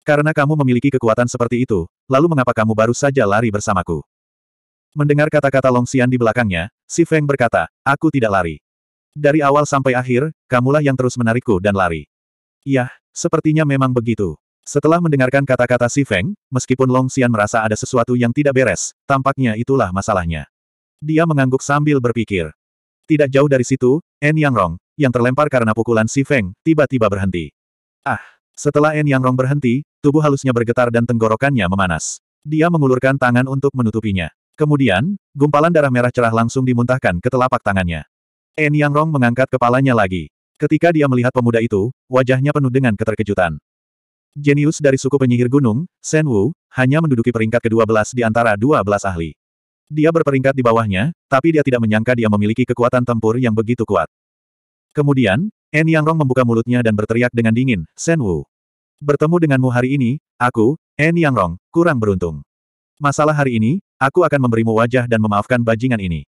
Karena kamu memiliki kekuatan seperti itu, lalu mengapa kamu baru saja lari bersamaku? Mendengar kata-kata Long Xian di belakangnya, Si Feng berkata, aku tidak lari. Dari awal sampai akhir, kamulah yang terus menarikku dan lari. Yah, sepertinya memang begitu. Setelah mendengarkan kata-kata Si Feng, meskipun Long Xian merasa ada sesuatu yang tidak beres, tampaknya itulah masalahnya. Dia mengangguk sambil berpikir. Tidak jauh dari situ, En Yang Rong, yang terlempar karena pukulan Si Feng, tiba-tiba berhenti. Ah, setelah En Yang Rong berhenti, tubuh halusnya bergetar dan tenggorokannya memanas. Dia mengulurkan tangan untuk menutupinya. Kemudian, gumpalan darah merah cerah langsung dimuntahkan ke telapak tangannya. En Yang Rong mengangkat kepalanya lagi. Ketika dia melihat pemuda itu, wajahnya penuh dengan keterkejutan. Jenius dari suku penyihir gunung, Sen Wu, hanya menduduki peringkat ke-12 di antara 12 ahli. Dia berperingkat di bawahnya, tapi dia tidak menyangka dia memiliki kekuatan tempur yang begitu kuat. Kemudian, En Yang Rong membuka mulutnya dan berteriak dengan dingin, Sen Wu. Bertemu denganmu hari ini, aku, En Yang Rong, kurang beruntung. Masalah hari ini, aku akan memberimu wajah dan memaafkan bajingan ini.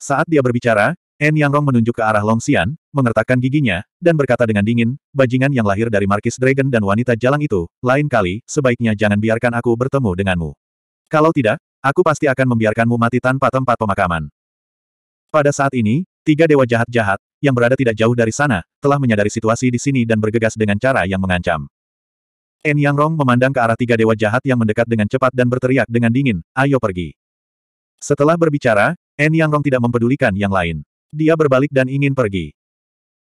Saat dia berbicara, En Yang Rong menunjuk ke arah Long Xian, mengertakkan giginya, dan berkata dengan dingin, bajingan yang lahir dari Markis Dragon dan wanita jalang itu, lain kali, sebaiknya jangan biarkan aku bertemu denganmu. Kalau tidak, aku pasti akan membiarkanmu mati tanpa tempat pemakaman. Pada saat ini, tiga dewa jahat-jahat, yang berada tidak jauh dari sana, telah menyadari situasi di sini dan bergegas dengan cara yang mengancam. En Yang Rong memandang ke arah tiga dewa jahat yang mendekat dengan cepat dan berteriak dengan dingin, ayo pergi. Setelah berbicara, En Yang Rong tidak mempedulikan yang lain. Dia berbalik dan ingin pergi.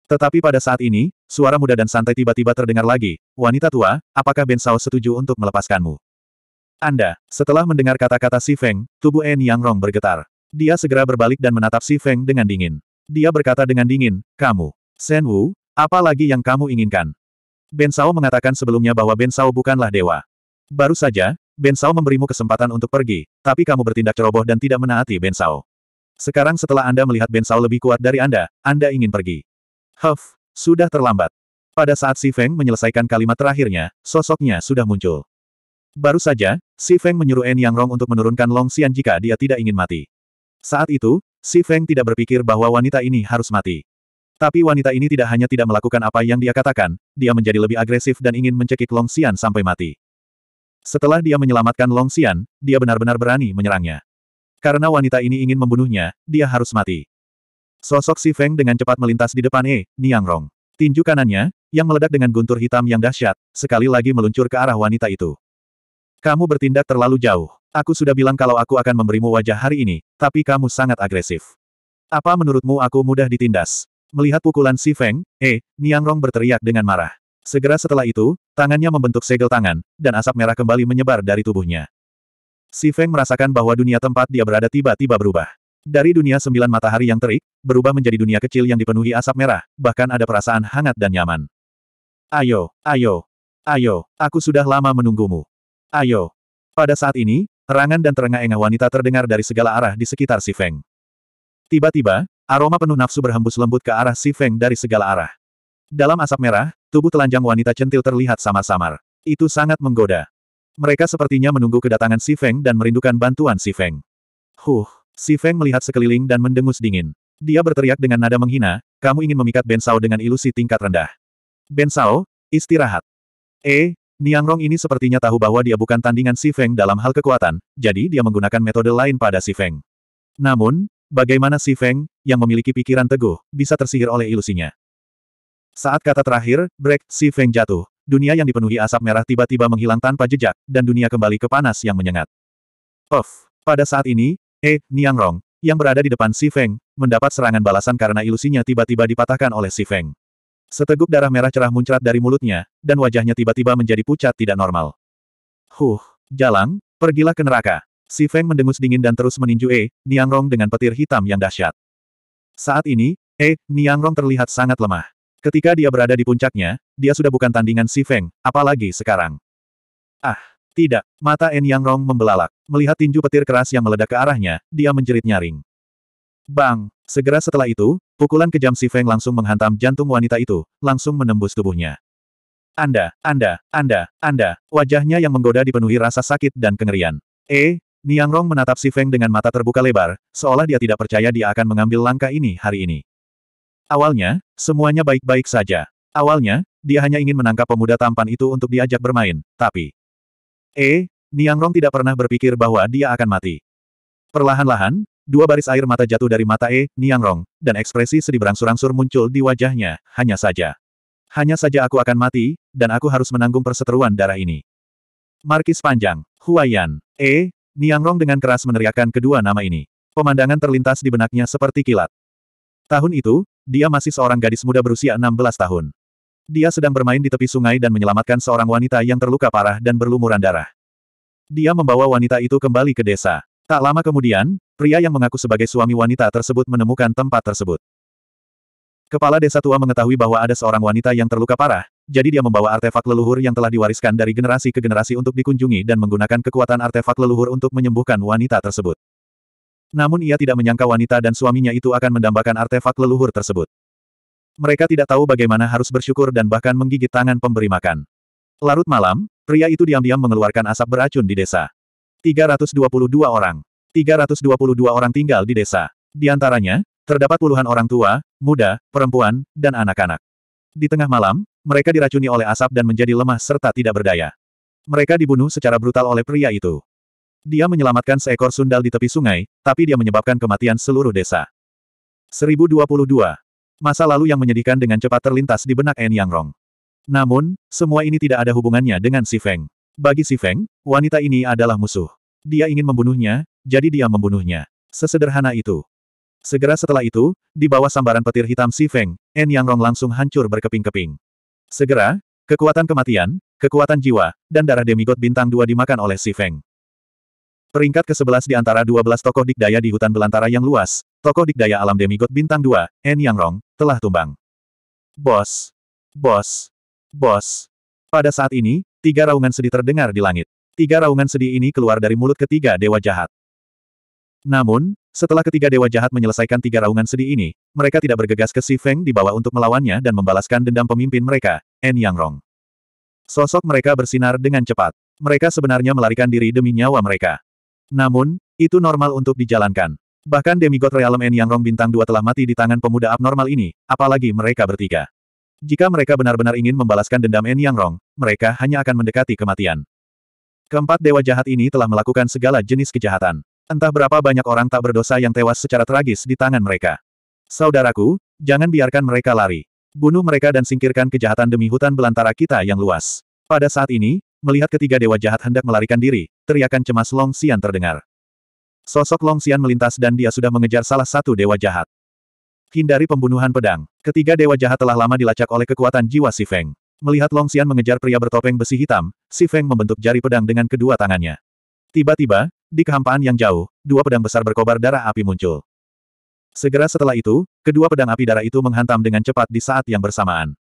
Tetapi pada saat ini, suara muda dan santai tiba-tiba terdengar lagi, wanita tua, apakah Ben Sao setuju untuk melepaskanmu? Anda, setelah mendengar kata-kata Si Feng, tubuh En Yang Rong bergetar. Dia segera berbalik dan menatap Si Feng dengan dingin. Dia berkata dengan dingin, kamu, Shen Wu, apa lagi yang kamu inginkan? Ben Sao mengatakan sebelumnya bahwa Ben Sao bukanlah dewa. Baru saja, Ben Sao memberimu kesempatan untuk pergi, tapi kamu bertindak ceroboh dan tidak menaati Ben Sao. Sekarang setelah Anda melihat Ben Sao lebih kuat dari Anda, Anda ingin pergi. Huff, sudah terlambat. Pada saat Si Feng menyelesaikan kalimat terakhirnya, sosoknya sudah muncul. Baru saja, Si Feng menyuruh En Yang Rong untuk menurunkan Long Xian jika dia tidak ingin mati. Saat itu, Si Feng tidak berpikir bahwa wanita ini harus mati. Tapi wanita ini tidak hanya tidak melakukan apa yang dia katakan, dia menjadi lebih agresif dan ingin mencekik Long Xian sampai mati. Setelah dia menyelamatkan Long Xian, dia benar-benar berani menyerangnya. Karena wanita ini ingin membunuhnya, dia harus mati. Sosok Si Feng dengan cepat melintas di depan E, Niang Rong. Tinju kanannya, yang meledak dengan guntur hitam yang dahsyat, sekali lagi meluncur ke arah wanita itu. Kamu bertindak terlalu jauh. Aku sudah bilang kalau aku akan memberimu wajah hari ini, tapi kamu sangat agresif. Apa menurutmu aku mudah ditindas? Melihat pukulan si Feng, eh, Niang Rong berteriak dengan marah. Segera setelah itu, tangannya membentuk segel tangan, dan asap merah kembali menyebar dari tubuhnya. Si Feng merasakan bahwa dunia tempat dia berada tiba-tiba berubah. Dari dunia sembilan matahari yang terik, berubah menjadi dunia kecil yang dipenuhi asap merah, bahkan ada perasaan hangat dan nyaman. Ayo, ayo, ayo, aku sudah lama menunggumu. Ayo. Pada saat ini, Terangan dan terengah-engah wanita terdengar dari segala arah di sekitar Si Feng. Tiba-tiba, aroma penuh nafsu berhembus lembut ke arah Si Feng dari segala arah. Dalam asap merah, tubuh telanjang wanita centil terlihat samar-samar. Itu sangat menggoda. Mereka sepertinya menunggu kedatangan Si Feng dan merindukan bantuan Si Feng. Huh, Si Feng melihat sekeliling dan mendengus dingin. Dia berteriak dengan nada menghina, kamu ingin memikat Ben Sao dengan ilusi tingkat rendah. Ben Sao, istirahat. Eh, Niang Rong ini sepertinya tahu bahwa dia bukan tandingan Si Feng dalam hal kekuatan, jadi dia menggunakan metode lain pada Si Feng. Namun, bagaimana Si Feng, yang memiliki pikiran teguh, bisa tersihir oleh ilusinya? Saat kata terakhir, break, Si Feng jatuh. Dunia yang dipenuhi asap merah tiba-tiba menghilang tanpa jejak, dan dunia kembali ke panas yang menyengat. Of, Pada saat ini, eh Niang Rong, yang berada di depan Si Feng, mendapat serangan balasan karena ilusinya tiba-tiba dipatahkan oleh Si Feng. Seteguk darah merah cerah muncrat dari mulutnya, dan wajahnya tiba-tiba menjadi pucat tidak normal. Huh, jalang, pergilah ke neraka. Si Feng mendengus dingin dan terus meninju E, Niangrong dengan petir hitam yang dahsyat. Saat ini, E, Niangrong terlihat sangat lemah. Ketika dia berada di puncaknya, dia sudah bukan tandingan Si Feng, apalagi sekarang. Ah, tidak, mata En Rong membelalak. Melihat tinju petir keras yang meledak ke arahnya, dia menjerit nyaring. Bang! Segera setelah itu, Pukulan kejam Si Feng langsung menghantam jantung wanita itu, langsung menembus tubuhnya. Anda, Anda, Anda, Anda, wajahnya yang menggoda dipenuhi rasa sakit dan kengerian. Eh, Niang Rong menatap Si Feng dengan mata terbuka lebar, seolah dia tidak percaya dia akan mengambil langkah ini hari ini. Awalnya, semuanya baik-baik saja. Awalnya, dia hanya ingin menangkap pemuda tampan itu untuk diajak bermain, tapi... Eh, Niang Rong tidak pernah berpikir bahwa dia akan mati. Perlahan-lahan, Dua baris air mata jatuh dari mata E, Niangrong, dan ekspresi sedih berangsur-angsur muncul di wajahnya, hanya saja. Hanya saja aku akan mati, dan aku harus menanggung perseteruan darah ini. Markis panjang, Huayan, E, Niangrong dengan keras meneriakkan kedua nama ini. Pemandangan terlintas di benaknya seperti kilat. Tahun itu, dia masih seorang gadis muda berusia 16 tahun. Dia sedang bermain di tepi sungai dan menyelamatkan seorang wanita yang terluka parah dan berlumuran darah. Dia membawa wanita itu kembali ke desa. Tak lama kemudian, pria yang mengaku sebagai suami wanita tersebut menemukan tempat tersebut. Kepala desa tua mengetahui bahwa ada seorang wanita yang terluka parah, jadi dia membawa artefak leluhur yang telah diwariskan dari generasi ke generasi untuk dikunjungi dan menggunakan kekuatan artefak leluhur untuk menyembuhkan wanita tersebut. Namun ia tidak menyangka wanita dan suaminya itu akan mendambakan artefak leluhur tersebut. Mereka tidak tahu bagaimana harus bersyukur dan bahkan menggigit tangan pemberi makan. Larut malam, pria itu diam-diam mengeluarkan asap beracun di desa. 322 orang. 322 orang tinggal di desa. Di antaranya, terdapat puluhan orang tua, muda, perempuan, dan anak-anak. Di tengah malam, mereka diracuni oleh asap dan menjadi lemah serta tidak berdaya. Mereka dibunuh secara brutal oleh pria itu. Dia menyelamatkan seekor sundal di tepi sungai, tapi dia menyebabkan kematian seluruh desa. 1022. Masa lalu yang menyedihkan dengan cepat terlintas di benak En Yang Rong. Namun, semua ini tidak ada hubungannya dengan Si Feng. Bagi si Feng, wanita ini adalah musuh. Dia ingin membunuhnya, jadi dia membunuhnya. Sesederhana itu. Segera setelah itu, di bawah sambaran petir hitam si Feng, En Yang Rong langsung hancur berkeping-keping. Segera, kekuatan kematian, kekuatan jiwa, dan darah demigod bintang dua dimakan oleh si Feng. Peringkat ke-11 di antara 12 tokoh dikdaya di hutan belantara yang luas, tokoh dikdaya alam demigod bintang 2, En Yang Rong, telah tumbang. Bos! Bos! Bos! Pada saat ini, Tiga raungan sedih terdengar di langit. Tiga raungan sedih ini keluar dari mulut ketiga dewa jahat. Namun, setelah ketiga dewa jahat menyelesaikan tiga raungan sedih ini, mereka tidak bergegas ke Si Feng di bawah untuk melawannya dan membalaskan dendam pemimpin mereka, En Yang Rong. Sosok mereka bersinar dengan cepat. Mereka sebenarnya melarikan diri demi nyawa mereka. Namun, itu normal untuk dijalankan. Bahkan demigod Realm En Yang Rong bintang dua telah mati di tangan pemuda abnormal ini, apalagi mereka bertiga. Jika mereka benar-benar ingin membalaskan dendam En Yang Rong, mereka hanya akan mendekati kematian. Keempat dewa jahat ini telah melakukan segala jenis kejahatan. Entah berapa banyak orang tak berdosa yang tewas secara tragis di tangan mereka. Saudaraku, jangan biarkan mereka lari. Bunuh mereka dan singkirkan kejahatan demi hutan belantara kita yang luas. Pada saat ini, melihat ketiga dewa jahat hendak melarikan diri, teriakan cemas Long Xian terdengar. Sosok Long Xian melintas dan dia sudah mengejar salah satu dewa jahat. Hindari pembunuhan pedang. Ketiga dewa jahat telah lama dilacak oleh kekuatan jiwa Si Feng. Melihat Long Xian mengejar pria bertopeng besi hitam, Si Feng membentuk jari pedang dengan kedua tangannya. Tiba-tiba, di kehampaan yang jauh, dua pedang besar berkobar darah api muncul. Segera setelah itu, kedua pedang api darah itu menghantam dengan cepat di saat yang bersamaan.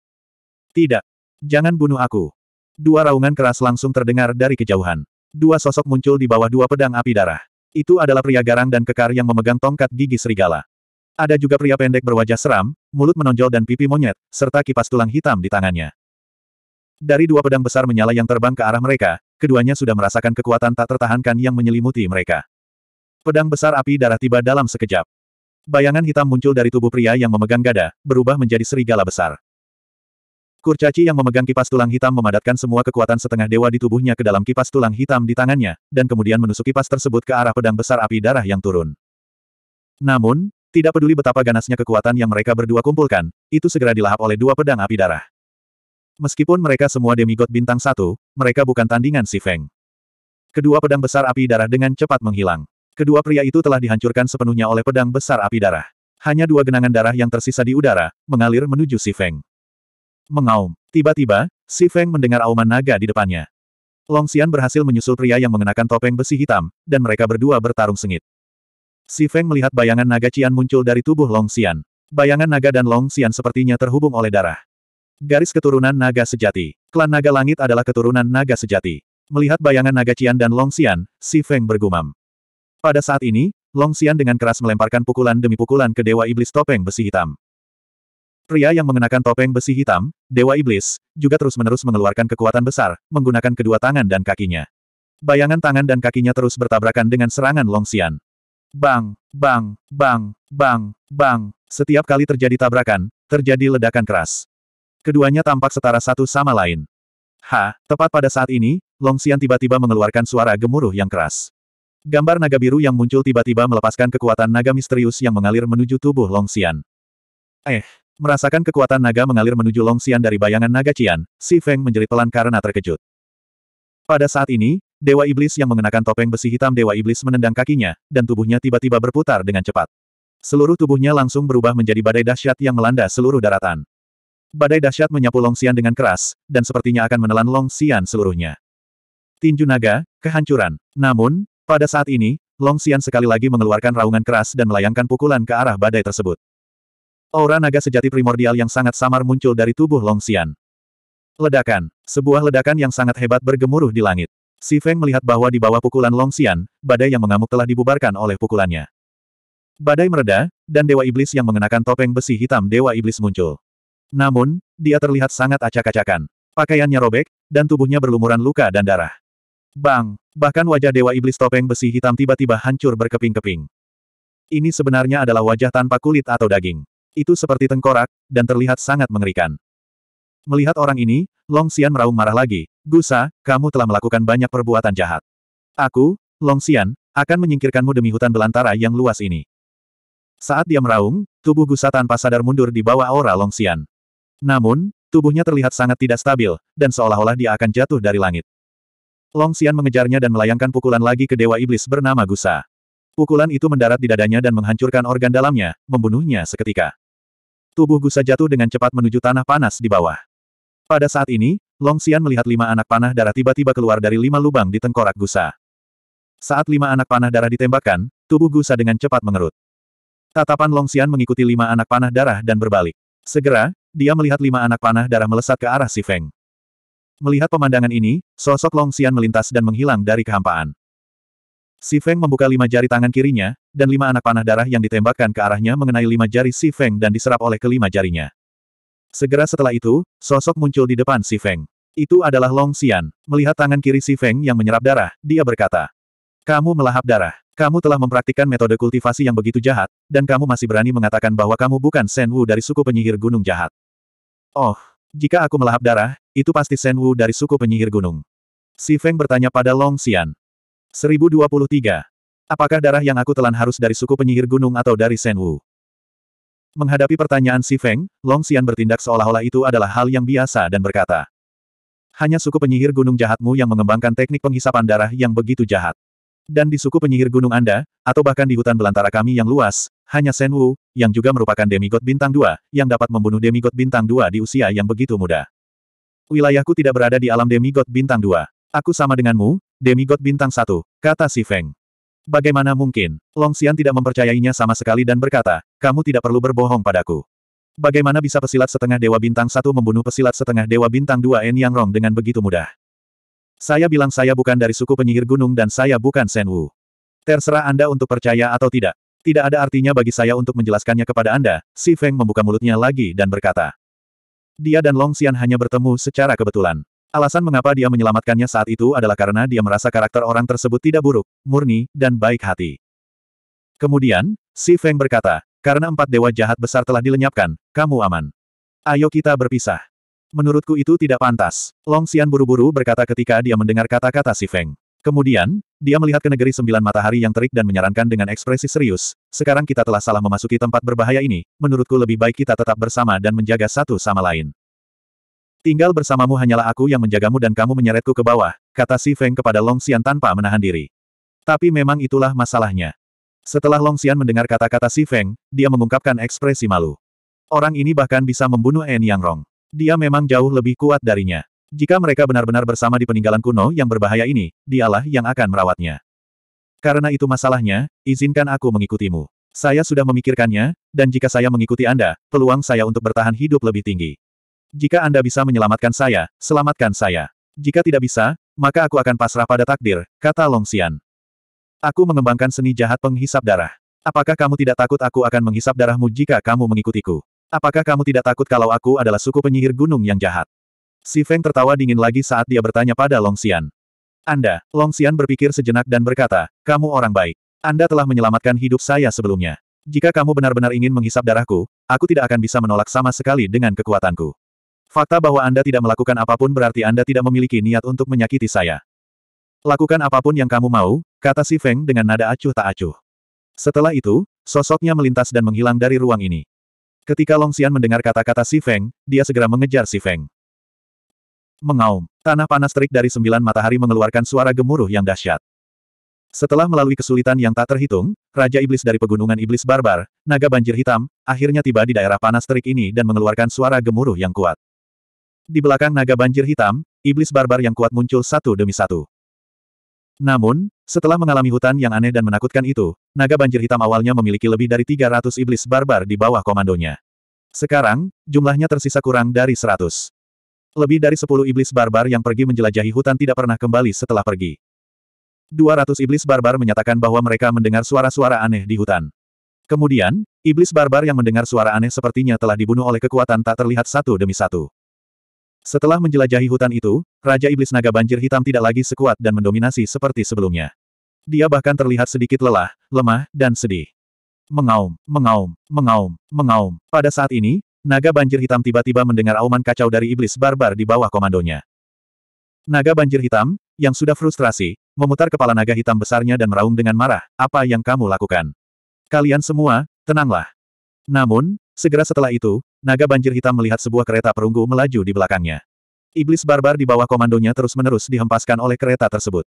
Tidak! Jangan bunuh aku! Dua raungan keras langsung terdengar dari kejauhan. Dua sosok muncul di bawah dua pedang api darah. Itu adalah pria garang dan kekar yang memegang tongkat gigi serigala. Ada juga pria pendek berwajah seram, mulut menonjol dan pipi monyet, serta kipas tulang hitam di tangannya. Dari dua pedang besar menyala yang terbang ke arah mereka, keduanya sudah merasakan kekuatan tak tertahankan yang menyelimuti mereka. Pedang besar api darah tiba dalam sekejap. Bayangan hitam muncul dari tubuh pria yang memegang gada, berubah menjadi serigala besar. Kurcaci yang memegang kipas tulang hitam memadatkan semua kekuatan setengah dewa di tubuhnya ke dalam kipas tulang hitam di tangannya, dan kemudian menusuk kipas tersebut ke arah pedang besar api darah yang turun. Namun, tidak peduli betapa ganasnya kekuatan yang mereka berdua kumpulkan, itu segera dilahap oleh dua pedang api darah. Meskipun mereka semua demigod bintang satu, mereka bukan tandingan si Feng. Kedua pedang besar api darah dengan cepat menghilang. Kedua pria itu telah dihancurkan sepenuhnya oleh pedang besar api darah. Hanya dua genangan darah yang tersisa di udara, mengalir menuju si Feng. Mengaum. Tiba-tiba, si Feng mendengar auman naga di depannya. Long Xian berhasil menyusul pria yang mengenakan topeng besi hitam, dan mereka berdua bertarung sengit. Si Feng melihat bayangan naga Cian muncul dari tubuh Long Xian. Bayangan naga dan Long Xian sepertinya terhubung oleh darah. Garis keturunan naga sejati. Klan naga langit adalah keturunan naga sejati. Melihat bayangan naga Cian dan Long Xian, Si Feng bergumam. Pada saat ini, Long Xian dengan keras melemparkan pukulan demi pukulan ke Dewa Iblis Topeng Besi Hitam. Pria yang mengenakan topeng besi hitam, Dewa Iblis, juga terus-menerus mengeluarkan kekuatan besar, menggunakan kedua tangan dan kakinya. Bayangan tangan dan kakinya terus bertabrakan dengan serangan Long Xian. Bang, bang, bang, bang, bang. Setiap kali terjadi tabrakan, terjadi ledakan keras. Keduanya tampak setara satu sama lain. Ha, tepat pada saat ini, Long Xian tiba-tiba mengeluarkan suara gemuruh yang keras. Gambar naga biru yang muncul tiba-tiba melepaskan kekuatan naga misterius yang mengalir menuju tubuh Long Xian. Eh, merasakan kekuatan naga mengalir menuju Long Xian dari bayangan naga cian, Si Feng menjerit pelan karena terkejut. Pada saat ini, Dewa Iblis yang mengenakan topeng besi hitam Dewa Iblis menendang kakinya, dan tubuhnya tiba-tiba berputar dengan cepat. Seluruh tubuhnya langsung berubah menjadi badai dahsyat yang melanda seluruh daratan. Badai dahsyat menyapu Long Xian dengan keras, dan sepertinya akan menelan Long Xian seluruhnya. Tinju naga, kehancuran. Namun, pada saat ini, Long Xian sekali lagi mengeluarkan raungan keras dan melayangkan pukulan ke arah badai tersebut. Aura naga sejati primordial yang sangat samar muncul dari tubuh Long Xian. Ledakan. Sebuah ledakan yang sangat hebat bergemuruh di langit. Si Feng melihat bahwa di bawah pukulan Long Xian, badai yang mengamuk telah dibubarkan oleh pukulannya. Badai mereda, dan Dewa Iblis yang mengenakan topeng besi hitam Dewa Iblis muncul. Namun, dia terlihat sangat acak-acakan. Pakaiannya robek, dan tubuhnya berlumuran luka dan darah. Bang! Bahkan wajah Dewa Iblis topeng besi hitam tiba-tiba hancur berkeping-keping. Ini sebenarnya adalah wajah tanpa kulit atau daging. Itu seperti tengkorak, dan terlihat sangat mengerikan. Melihat orang ini, Long Xian meraung marah lagi. Gusa, kamu telah melakukan banyak perbuatan jahat. Aku, Long Xian, akan menyingkirkanmu demi hutan belantara yang luas ini. Saat dia meraung, tubuh Gusa tanpa sadar mundur di bawah aura Long Xian. Namun, tubuhnya terlihat sangat tidak stabil, dan seolah-olah dia akan jatuh dari langit. Long Xian mengejarnya dan melayangkan pukulan lagi ke Dewa Iblis bernama Gusa. Pukulan itu mendarat di dadanya dan menghancurkan organ dalamnya, membunuhnya seketika. Tubuh Gusa jatuh dengan cepat menuju tanah panas di bawah. Pada saat ini, Long Xian melihat lima anak panah darah tiba-tiba keluar dari lima lubang di tengkorak Gusa. Saat lima anak panah darah ditembakkan, tubuh Gusa dengan cepat mengerut. Tatapan Long Xian mengikuti lima anak panah darah dan berbalik. Segera, dia melihat lima anak panah darah melesat ke arah si Feng. Melihat pemandangan ini, sosok Long Xian melintas dan menghilang dari kehampaan. Si Feng membuka lima jari tangan kirinya, dan lima anak panah darah yang ditembakkan ke arahnya mengenai lima jari Si Feng dan diserap oleh kelima jarinya. Segera setelah itu, sosok muncul di depan Si Feng. Itu adalah Long Xian. Melihat tangan kiri Si Feng yang menyerap darah, dia berkata, Kamu melahap darah. Kamu telah mempraktikkan metode kultivasi yang begitu jahat, dan kamu masih berani mengatakan bahwa kamu bukan Shen Wu dari suku penyihir Gunung Jahat. Oh, jika aku melahap darah, itu pasti Senwu dari suku penyihir gunung. Si Feng bertanya pada Long Xian. 1023. Apakah darah yang aku telan harus dari suku penyihir gunung atau dari Senwu? Menghadapi pertanyaan Si Feng, Long Xian bertindak seolah-olah itu adalah hal yang biasa dan berkata. Hanya suku penyihir gunung jahatmu yang mengembangkan teknik penghisapan darah yang begitu jahat. Dan di suku penyihir gunung Anda, atau bahkan di hutan belantara kami yang luas, hanya Shen Wu, yang juga merupakan demigod bintang dua yang dapat membunuh demigod bintang dua di usia yang begitu muda. Wilayahku tidak berada di alam demigod bintang dua. Aku sama denganmu, demigod bintang satu, kata Si Feng. Bagaimana mungkin? Long Xian tidak mempercayainya sama sekali dan berkata, kamu tidak perlu berbohong padaku. Bagaimana bisa pesilat setengah dewa bintang satu membunuh pesilat setengah dewa bintang dua En Yang Rong dengan begitu mudah? Saya bilang saya bukan dari suku penyihir gunung dan saya bukan Sen Wu. Terserah Anda untuk percaya atau tidak. Tidak ada artinya bagi saya untuk menjelaskannya kepada Anda, Si Feng membuka mulutnya lagi dan berkata. Dia dan Long Xian hanya bertemu secara kebetulan. Alasan mengapa dia menyelamatkannya saat itu adalah karena dia merasa karakter orang tersebut tidak buruk, murni, dan baik hati. Kemudian, Si Feng berkata, karena empat dewa jahat besar telah dilenyapkan, kamu aman. Ayo kita berpisah. Menurutku itu tidak pantas. Long Xian buru-buru berkata ketika dia mendengar kata-kata si Feng. Kemudian, dia melihat ke negeri sembilan matahari yang terik dan menyarankan dengan ekspresi serius, sekarang kita telah salah memasuki tempat berbahaya ini, menurutku lebih baik kita tetap bersama dan menjaga satu sama lain. Tinggal bersamamu hanyalah aku yang menjagamu dan kamu menyeretku ke bawah, kata Si Feng kepada Long Xian tanpa menahan diri. Tapi memang itulah masalahnya. Setelah Long Xian mendengar kata-kata Si Feng, dia mengungkapkan ekspresi malu. Orang ini bahkan bisa membunuh En Yang Rong. Dia memang jauh lebih kuat darinya. Jika mereka benar-benar bersama di peninggalan kuno yang berbahaya ini, dialah yang akan merawatnya. Karena itu masalahnya, izinkan aku mengikutimu. Saya sudah memikirkannya, dan jika saya mengikuti Anda, peluang saya untuk bertahan hidup lebih tinggi. Jika Anda bisa menyelamatkan saya, selamatkan saya. Jika tidak bisa, maka aku akan pasrah pada takdir, kata Long Xian. Aku mengembangkan seni jahat penghisap darah. Apakah kamu tidak takut aku akan menghisap darahmu jika kamu mengikutiku? Apakah kamu tidak takut kalau aku adalah suku penyihir gunung yang jahat? Si Feng tertawa dingin lagi saat dia bertanya pada Long Xian. Anda, Long Xian berpikir sejenak dan berkata, kamu orang baik. Anda telah menyelamatkan hidup saya sebelumnya. Jika kamu benar-benar ingin menghisap darahku, aku tidak akan bisa menolak sama sekali dengan kekuatanku. Fakta bahwa Anda tidak melakukan apapun berarti Anda tidak memiliki niat untuk menyakiti saya. Lakukan apapun yang kamu mau, kata si Feng dengan nada acuh tak acuh. Setelah itu, sosoknya melintas dan menghilang dari ruang ini. Ketika Long Xian mendengar kata-kata Si Feng, dia segera mengejar Si Feng. Mengaum, tanah panas terik dari sembilan matahari mengeluarkan suara gemuruh yang dahsyat. Setelah melalui kesulitan yang tak terhitung, Raja Iblis dari Pegunungan Iblis Barbar, Naga Banjir Hitam, akhirnya tiba di daerah panas terik ini dan mengeluarkan suara gemuruh yang kuat. Di belakang Naga Banjir Hitam, Iblis Barbar yang kuat muncul satu demi satu. Namun, setelah mengalami hutan yang aneh dan menakutkan itu, naga banjir hitam awalnya memiliki lebih dari 300 iblis barbar di bawah komandonya. Sekarang, jumlahnya tersisa kurang dari 100. Lebih dari 10 iblis barbar yang pergi menjelajahi hutan tidak pernah kembali setelah pergi. 200 iblis barbar menyatakan bahwa mereka mendengar suara-suara aneh di hutan. Kemudian, iblis barbar yang mendengar suara aneh sepertinya telah dibunuh oleh kekuatan tak terlihat satu demi satu. Setelah menjelajahi hutan itu, Raja Iblis Naga Banjir Hitam tidak lagi sekuat dan mendominasi seperti sebelumnya. Dia bahkan terlihat sedikit lelah, lemah, dan sedih. Mengaum, mengaum, mengaum, mengaum. Pada saat ini, naga banjir hitam tiba-tiba mendengar auman kacau dari iblis barbar di bawah komandonya. Naga banjir hitam, yang sudah frustrasi, memutar kepala naga hitam besarnya dan meraung dengan marah, apa yang kamu lakukan? Kalian semua, tenanglah. Namun, segera setelah itu, naga banjir hitam melihat sebuah kereta perunggu melaju di belakangnya. Iblis barbar di bawah komandonya terus-menerus dihempaskan oleh kereta tersebut.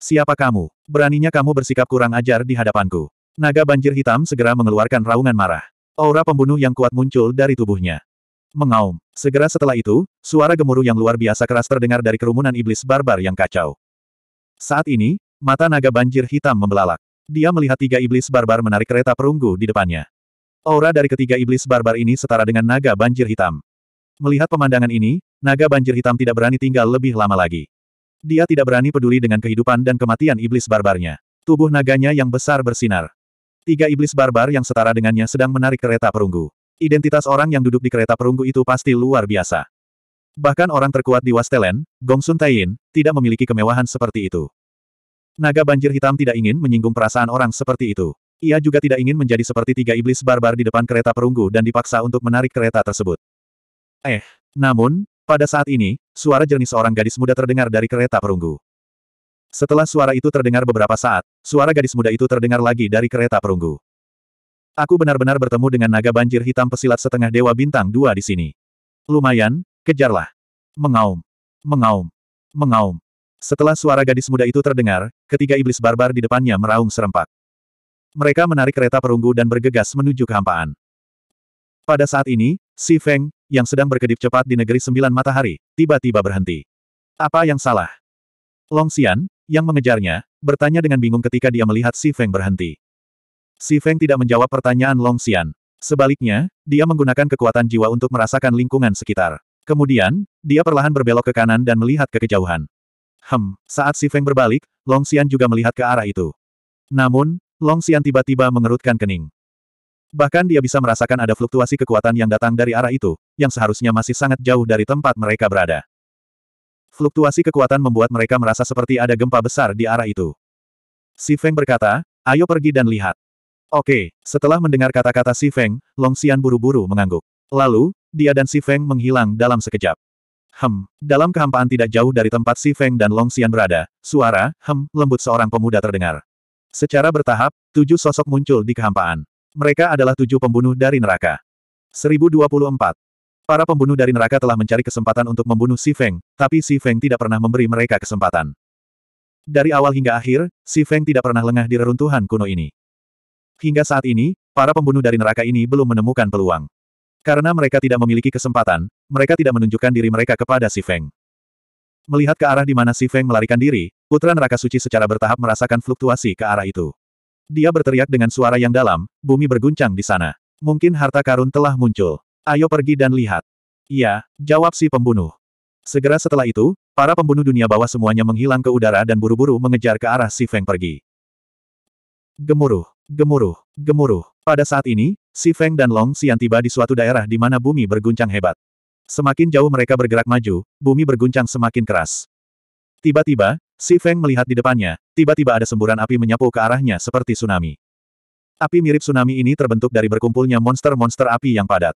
Siapa kamu? Beraninya kamu bersikap kurang ajar di hadapanku. Naga banjir hitam segera mengeluarkan raungan marah. Aura pembunuh yang kuat muncul dari tubuhnya. Mengaum. Segera setelah itu, suara gemuruh yang luar biasa keras terdengar dari kerumunan iblis barbar yang kacau. Saat ini, mata naga banjir hitam membelalak. Dia melihat tiga iblis barbar menarik kereta perunggu di depannya. Aura dari ketiga iblis barbar ini setara dengan naga banjir hitam. Melihat pemandangan ini, naga banjir hitam tidak berani tinggal lebih lama lagi. Dia tidak berani peduli dengan kehidupan dan kematian iblis barbarnya. Tubuh naganya yang besar bersinar. Tiga iblis barbar yang setara dengannya sedang menarik kereta perunggu. Identitas orang yang duduk di kereta perunggu itu pasti luar biasa. Bahkan orang terkuat di Wastelen, Gongsun Taiyin, tidak memiliki kemewahan seperti itu. Naga banjir hitam tidak ingin menyinggung perasaan orang seperti itu. Ia juga tidak ingin menjadi seperti tiga iblis barbar di depan kereta perunggu dan dipaksa untuk menarik kereta tersebut. Eh, namun, pada saat ini, suara jernih seorang gadis muda terdengar dari kereta perunggu. Setelah suara itu terdengar beberapa saat, suara gadis muda itu terdengar lagi dari kereta perunggu. Aku benar-benar bertemu dengan naga banjir hitam pesilat setengah dewa bintang dua di sini. Lumayan, kejarlah. Mengaum. Mengaum. Mengaum. Setelah suara gadis muda itu terdengar, ketiga iblis barbar di depannya meraung serempak. Mereka menarik kereta perunggu dan bergegas menuju kehampaan. Pada saat ini, Si Feng, yang sedang berkedip cepat di negeri sembilan matahari, tiba-tiba berhenti. Apa yang salah? Long Xian, yang mengejarnya, bertanya dengan bingung ketika dia melihat Si Feng berhenti. Si Feng tidak menjawab pertanyaan Long Xian. Sebaliknya, dia menggunakan kekuatan jiwa untuk merasakan lingkungan sekitar. Kemudian, dia perlahan berbelok ke kanan dan melihat ke kejauhan. Hem, saat Si Feng berbalik, Long Xian juga melihat ke arah itu. Namun, Long Xian tiba-tiba mengerutkan kening. Bahkan dia bisa merasakan ada fluktuasi kekuatan yang datang dari arah itu, yang seharusnya masih sangat jauh dari tempat mereka berada. Fluktuasi kekuatan membuat mereka merasa seperti ada gempa besar di arah itu. Si Feng berkata, ayo pergi dan lihat. Oke, setelah mendengar kata-kata Si Feng, Long Xian buru-buru mengangguk. Lalu, dia dan Si Feng menghilang dalam sekejap. Hem, dalam kehampaan tidak jauh dari tempat Si Feng dan Long Xian berada, suara, hem, lembut seorang pemuda terdengar. Secara bertahap, tujuh sosok muncul di kehampaan. Mereka adalah tujuh pembunuh dari neraka. 1024. Para pembunuh dari neraka telah mencari kesempatan untuk membunuh Si Feng, tapi Si Feng tidak pernah memberi mereka kesempatan. Dari awal hingga akhir, Si Feng tidak pernah lengah di reruntuhan kuno ini. Hingga saat ini, para pembunuh dari neraka ini belum menemukan peluang. Karena mereka tidak memiliki kesempatan, mereka tidak menunjukkan diri mereka kepada Si Feng. Melihat ke arah di mana Si Feng melarikan diri, putra neraka suci secara bertahap merasakan fluktuasi ke arah itu. Dia berteriak dengan suara yang dalam, bumi berguncang di sana. Mungkin harta karun telah muncul. Ayo pergi dan lihat. Iya, jawab si pembunuh. Segera setelah itu, para pembunuh dunia bawah semuanya menghilang ke udara dan buru-buru mengejar ke arah si Feng pergi. Gemuruh, gemuruh, gemuruh. Pada saat ini, si Feng dan Long Xian tiba di suatu daerah di mana bumi berguncang hebat. Semakin jauh mereka bergerak maju, bumi berguncang semakin keras. Tiba-tiba, si Feng melihat di depannya, tiba-tiba ada semburan api menyapu ke arahnya seperti tsunami. Api mirip tsunami ini terbentuk dari berkumpulnya monster-monster api yang padat.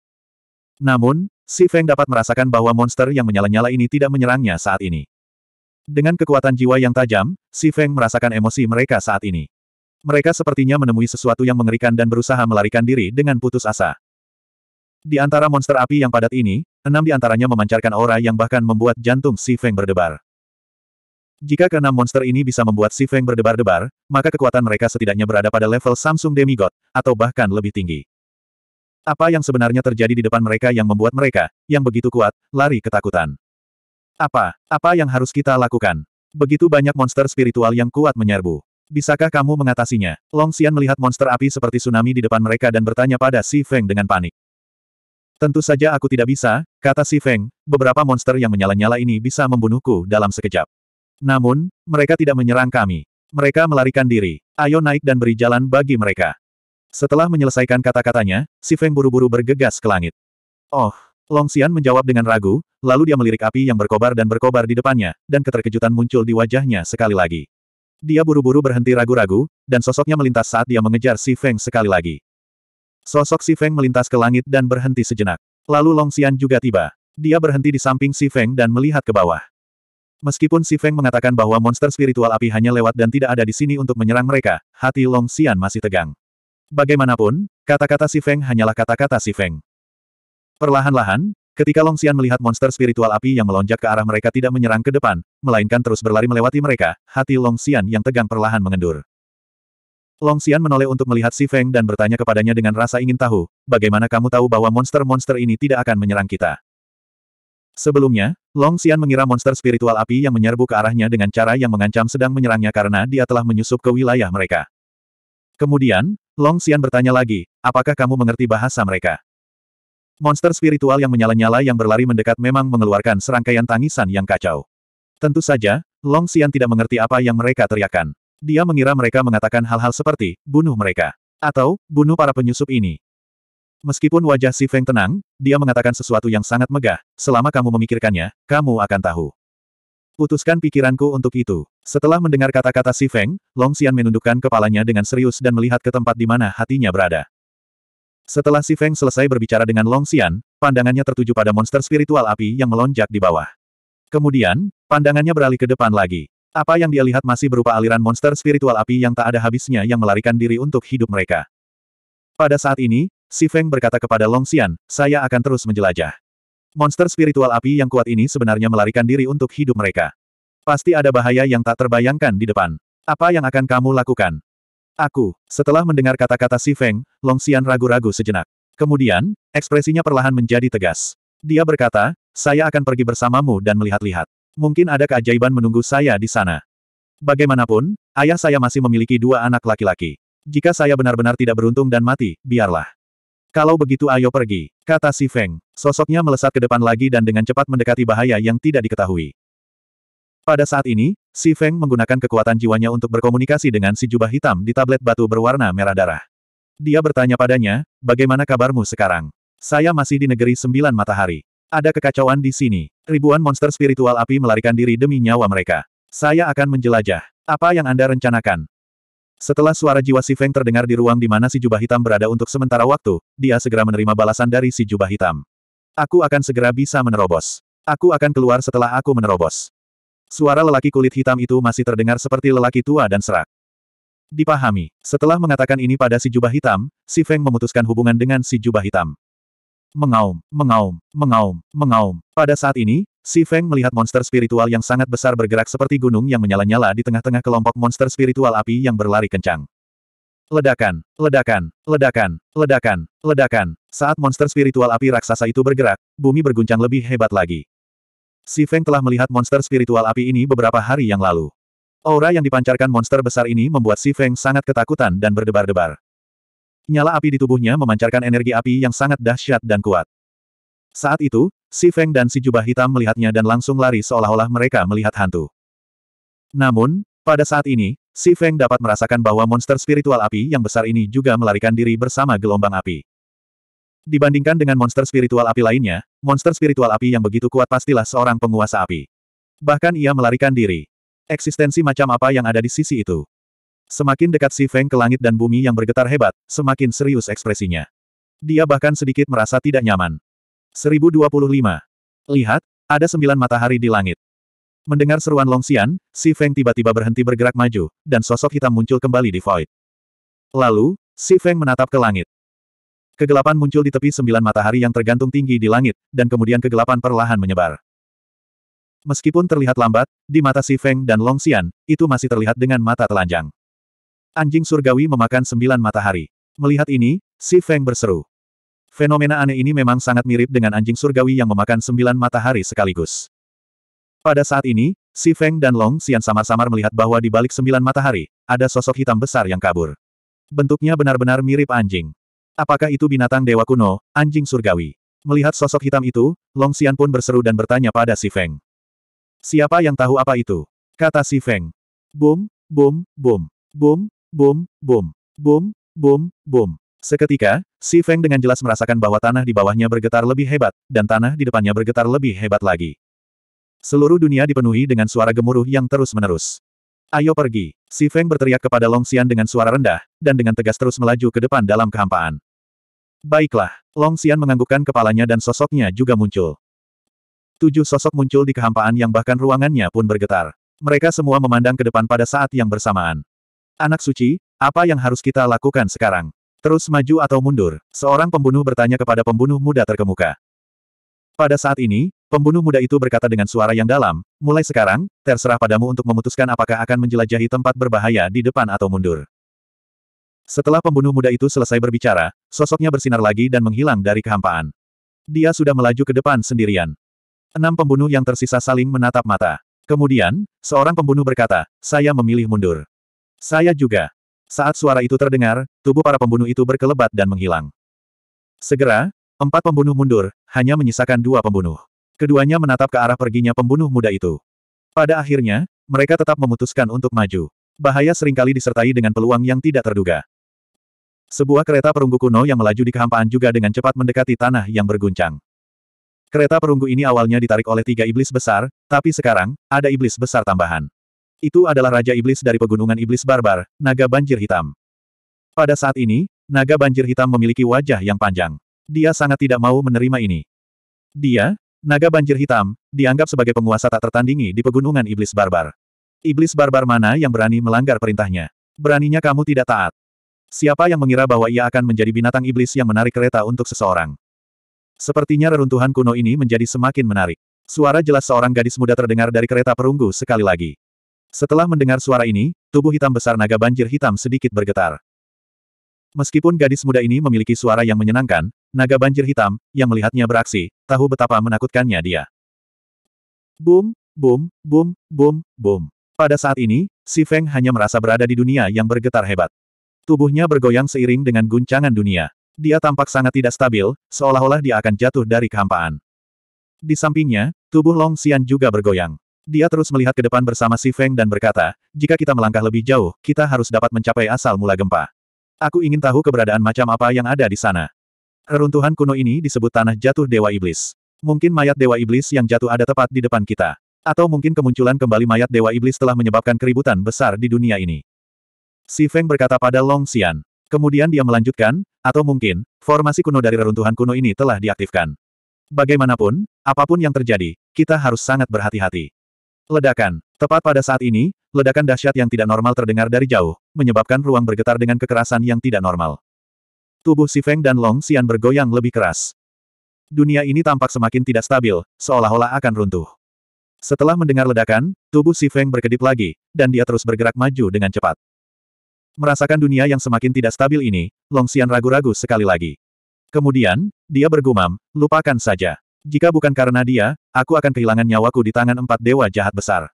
Namun, si Feng dapat merasakan bahwa monster yang menyala-nyala ini tidak menyerangnya saat ini. Dengan kekuatan jiwa yang tajam, si Feng merasakan emosi mereka saat ini. Mereka sepertinya menemui sesuatu yang mengerikan dan berusaha melarikan diri dengan putus asa. Di antara monster api yang padat ini, enam di antaranya memancarkan aura yang bahkan membuat jantung si Feng berdebar. Jika keenam monster ini bisa membuat Si Feng berdebar-debar, maka kekuatan mereka setidaknya berada pada level Samsung Demigod, atau bahkan lebih tinggi. Apa yang sebenarnya terjadi di depan mereka yang membuat mereka, yang begitu kuat, lari ketakutan? Apa, apa yang harus kita lakukan? Begitu banyak monster spiritual yang kuat menyerbu. Bisakah kamu mengatasinya? Long Xian melihat monster api seperti tsunami di depan mereka dan bertanya pada Si Feng dengan panik. Tentu saja aku tidak bisa, kata Si Feng, beberapa monster yang menyala-nyala ini bisa membunuhku dalam sekejap. Namun, mereka tidak menyerang kami. Mereka melarikan diri. Ayo naik dan beri jalan bagi mereka. Setelah menyelesaikan kata-katanya, si Feng buru-buru bergegas ke langit. Oh, Long Xian menjawab dengan ragu, lalu dia melirik api yang berkobar dan berkobar di depannya, dan keterkejutan muncul di wajahnya sekali lagi. Dia buru-buru berhenti ragu-ragu, dan sosoknya melintas saat dia mengejar si Feng sekali lagi. Sosok si Feng melintas ke langit dan berhenti sejenak. Lalu Long Xian juga tiba. Dia berhenti di samping si Feng dan melihat ke bawah. Meskipun Si Feng mengatakan bahwa monster spiritual api hanya lewat dan tidak ada di sini untuk menyerang mereka, hati Long Xian masih tegang. Bagaimanapun, kata-kata Si Feng hanyalah kata-kata Si Feng. Perlahan-lahan, ketika Long Xian melihat monster spiritual api yang melonjak ke arah mereka tidak menyerang ke depan, melainkan terus berlari melewati mereka, hati Long Xian yang tegang perlahan mengendur. Long Xian menoleh untuk melihat Si Feng dan bertanya kepadanya dengan rasa ingin tahu, bagaimana kamu tahu bahwa monster-monster ini tidak akan menyerang kita? Sebelumnya, Long Xian mengira monster spiritual api yang menyerbu ke arahnya dengan cara yang mengancam sedang menyerangnya karena dia telah menyusup ke wilayah mereka. Kemudian, Long Xian bertanya lagi, apakah kamu mengerti bahasa mereka? Monster spiritual yang menyala-nyala yang berlari mendekat memang mengeluarkan serangkaian tangisan yang kacau. Tentu saja, Long Xian tidak mengerti apa yang mereka teriakan. Dia mengira mereka mengatakan hal-hal seperti, bunuh mereka. Atau, bunuh para penyusup ini. Meskipun wajah Si Feng tenang, dia mengatakan sesuatu yang sangat megah, selama kamu memikirkannya, kamu akan tahu. Putuskan pikiranku untuk itu. Setelah mendengar kata-kata Si Feng, Long Xian menundukkan kepalanya dengan serius dan melihat ke tempat di mana hatinya berada. Setelah Si Feng selesai berbicara dengan Long Xian, pandangannya tertuju pada monster spiritual api yang melonjak di bawah. Kemudian, pandangannya beralih ke depan lagi. Apa yang dia lihat masih berupa aliran monster spiritual api yang tak ada habisnya yang melarikan diri untuk hidup mereka. Pada saat ini, Si Feng berkata kepada Long Xian, saya akan terus menjelajah. Monster spiritual api yang kuat ini sebenarnya melarikan diri untuk hidup mereka. Pasti ada bahaya yang tak terbayangkan di depan. Apa yang akan kamu lakukan? Aku, setelah mendengar kata-kata Si Feng, Long Xian ragu-ragu sejenak. Kemudian, ekspresinya perlahan menjadi tegas. Dia berkata, saya akan pergi bersamamu dan melihat-lihat. Mungkin ada keajaiban menunggu saya di sana. Bagaimanapun, ayah saya masih memiliki dua anak laki-laki. Jika saya benar-benar tidak beruntung dan mati, biarlah. Kalau begitu ayo pergi, kata si Feng. Sosoknya melesat ke depan lagi dan dengan cepat mendekati bahaya yang tidak diketahui. Pada saat ini, si Feng menggunakan kekuatan jiwanya untuk berkomunikasi dengan si jubah hitam di tablet batu berwarna merah darah. Dia bertanya padanya, bagaimana kabarmu sekarang? Saya masih di negeri sembilan matahari. Ada kekacauan di sini. Ribuan monster spiritual api melarikan diri demi nyawa mereka. Saya akan menjelajah. Apa yang Anda rencanakan? Setelah suara jiwa si Feng terdengar di ruang di mana si jubah hitam berada untuk sementara waktu, dia segera menerima balasan dari si jubah hitam. Aku akan segera bisa menerobos. Aku akan keluar setelah aku menerobos. Suara lelaki kulit hitam itu masih terdengar seperti lelaki tua dan serak. Dipahami. Setelah mengatakan ini pada si jubah hitam, si Feng memutuskan hubungan dengan si jubah hitam. Mengaum, mengaum, mengaum, mengaum. Pada saat ini, Si Feng melihat monster spiritual yang sangat besar bergerak seperti gunung yang menyala-nyala di tengah-tengah kelompok monster spiritual api yang berlari kencang. Ledakan, ledakan, ledakan, ledakan, ledakan. Saat monster spiritual api raksasa itu bergerak, bumi berguncang lebih hebat lagi. Si Feng telah melihat monster spiritual api ini beberapa hari yang lalu. Aura yang dipancarkan monster besar ini membuat Si Feng sangat ketakutan dan berdebar-debar. Nyala api di tubuhnya memancarkan energi api yang sangat dahsyat dan kuat. Saat itu, Si Feng dan si jubah hitam melihatnya dan langsung lari seolah-olah mereka melihat hantu. Namun, pada saat ini, Si Feng dapat merasakan bahwa monster spiritual api yang besar ini juga melarikan diri bersama gelombang api. Dibandingkan dengan monster spiritual api lainnya, monster spiritual api yang begitu kuat pastilah seorang penguasa api. Bahkan ia melarikan diri. Eksistensi macam apa yang ada di sisi itu? Semakin dekat Si Feng ke langit dan bumi yang bergetar hebat, semakin serius ekspresinya. Dia bahkan sedikit merasa tidak nyaman. 1025. Lihat, ada sembilan matahari di langit. Mendengar seruan Long Xian, Si Feng tiba-tiba berhenti bergerak maju, dan sosok hitam muncul kembali di void. Lalu, Si Feng menatap ke langit. Kegelapan muncul di tepi sembilan matahari yang tergantung tinggi di langit, dan kemudian kegelapan perlahan menyebar. Meskipun terlihat lambat, di mata Si Feng dan Long Xian, itu masih terlihat dengan mata telanjang. Anjing surgawi memakan sembilan matahari. Melihat ini, Si Feng berseru. Fenomena aneh ini memang sangat mirip dengan anjing surgawi yang memakan sembilan matahari sekaligus. Pada saat ini, Si Feng dan Long Xian samar-samar melihat bahwa di balik sembilan matahari, ada sosok hitam besar yang kabur. Bentuknya benar-benar mirip anjing. Apakah itu binatang dewa kuno, anjing surgawi? Melihat sosok hitam itu, Long Xian pun berseru dan bertanya pada Si Feng. Siapa yang tahu apa itu? Kata Si Feng. Boom, boom, boom, boom, boom, boom, boom, boom, boom. Seketika, Si Feng dengan jelas merasakan bahwa tanah di bawahnya bergetar lebih hebat, dan tanah di depannya bergetar lebih hebat lagi. Seluruh dunia dipenuhi dengan suara gemuruh yang terus-menerus. Ayo pergi, Si Feng berteriak kepada Long Xian dengan suara rendah, dan dengan tegas terus melaju ke depan dalam kehampaan. Baiklah, Long Xian menganggukkan kepalanya dan sosoknya juga muncul. Tujuh sosok muncul di kehampaan yang bahkan ruangannya pun bergetar. Mereka semua memandang ke depan pada saat yang bersamaan. Anak suci, apa yang harus kita lakukan sekarang? Terus maju atau mundur? Seorang pembunuh bertanya kepada pembunuh muda terkemuka. Pada saat ini, pembunuh muda itu berkata dengan suara yang dalam, mulai sekarang, terserah padamu untuk memutuskan apakah akan menjelajahi tempat berbahaya di depan atau mundur. Setelah pembunuh muda itu selesai berbicara, sosoknya bersinar lagi dan menghilang dari kehampaan. Dia sudah melaju ke depan sendirian. Enam pembunuh yang tersisa saling menatap mata. Kemudian, seorang pembunuh berkata, saya memilih mundur. Saya juga. Saat suara itu terdengar, tubuh para pembunuh itu berkelebat dan menghilang. Segera, empat pembunuh mundur, hanya menyisakan dua pembunuh. Keduanya menatap ke arah perginya pembunuh muda itu. Pada akhirnya, mereka tetap memutuskan untuk maju. Bahaya seringkali disertai dengan peluang yang tidak terduga. Sebuah kereta perunggu kuno yang melaju di kehampaan juga dengan cepat mendekati tanah yang berguncang. Kereta perunggu ini awalnya ditarik oleh tiga iblis besar, tapi sekarang, ada iblis besar tambahan. Itu adalah Raja Iblis dari Pegunungan Iblis Barbar, Naga Banjir Hitam. Pada saat ini, Naga Banjir Hitam memiliki wajah yang panjang. Dia sangat tidak mau menerima ini. Dia, Naga Banjir Hitam, dianggap sebagai penguasa tak tertandingi di Pegunungan Iblis Barbar. Iblis Barbar mana yang berani melanggar perintahnya? Beraninya kamu tidak taat. Siapa yang mengira bahwa ia akan menjadi binatang iblis yang menarik kereta untuk seseorang? Sepertinya reruntuhan kuno ini menjadi semakin menarik. Suara jelas seorang gadis muda terdengar dari kereta perunggu sekali lagi. Setelah mendengar suara ini, tubuh hitam besar naga banjir hitam sedikit bergetar. Meskipun gadis muda ini memiliki suara yang menyenangkan, naga banjir hitam, yang melihatnya beraksi, tahu betapa menakutkannya dia. Boom, boom, boom, boom, boom. Pada saat ini, Si Feng hanya merasa berada di dunia yang bergetar hebat. Tubuhnya bergoyang seiring dengan guncangan dunia. Dia tampak sangat tidak stabil, seolah-olah dia akan jatuh dari kehampaan. Di sampingnya, tubuh Long Xian juga bergoyang. Dia terus melihat ke depan bersama Si Feng dan berkata, jika kita melangkah lebih jauh, kita harus dapat mencapai asal mula gempa. Aku ingin tahu keberadaan macam apa yang ada di sana. Reruntuhan kuno ini disebut tanah jatuh Dewa Iblis. Mungkin mayat Dewa Iblis yang jatuh ada tepat di depan kita. Atau mungkin kemunculan kembali mayat Dewa Iblis telah menyebabkan keributan besar di dunia ini. Si Feng berkata pada Long Xian. Kemudian dia melanjutkan, atau mungkin, formasi kuno dari reruntuhan kuno ini telah diaktifkan. Bagaimanapun, apapun yang terjadi, kita harus sangat berhati-hati. Ledakan. Tepat pada saat ini, ledakan dahsyat yang tidak normal terdengar dari jauh, menyebabkan ruang bergetar dengan kekerasan yang tidak normal. Tubuh Si Feng dan Long Xian bergoyang lebih keras. Dunia ini tampak semakin tidak stabil, seolah-olah akan runtuh. Setelah mendengar ledakan, tubuh Si Feng berkedip lagi, dan dia terus bergerak maju dengan cepat. Merasakan dunia yang semakin tidak stabil ini, Long Xian ragu-ragu sekali lagi. Kemudian, dia bergumam, lupakan saja. Jika bukan karena dia, aku akan kehilangan nyawaku di tangan empat dewa jahat besar.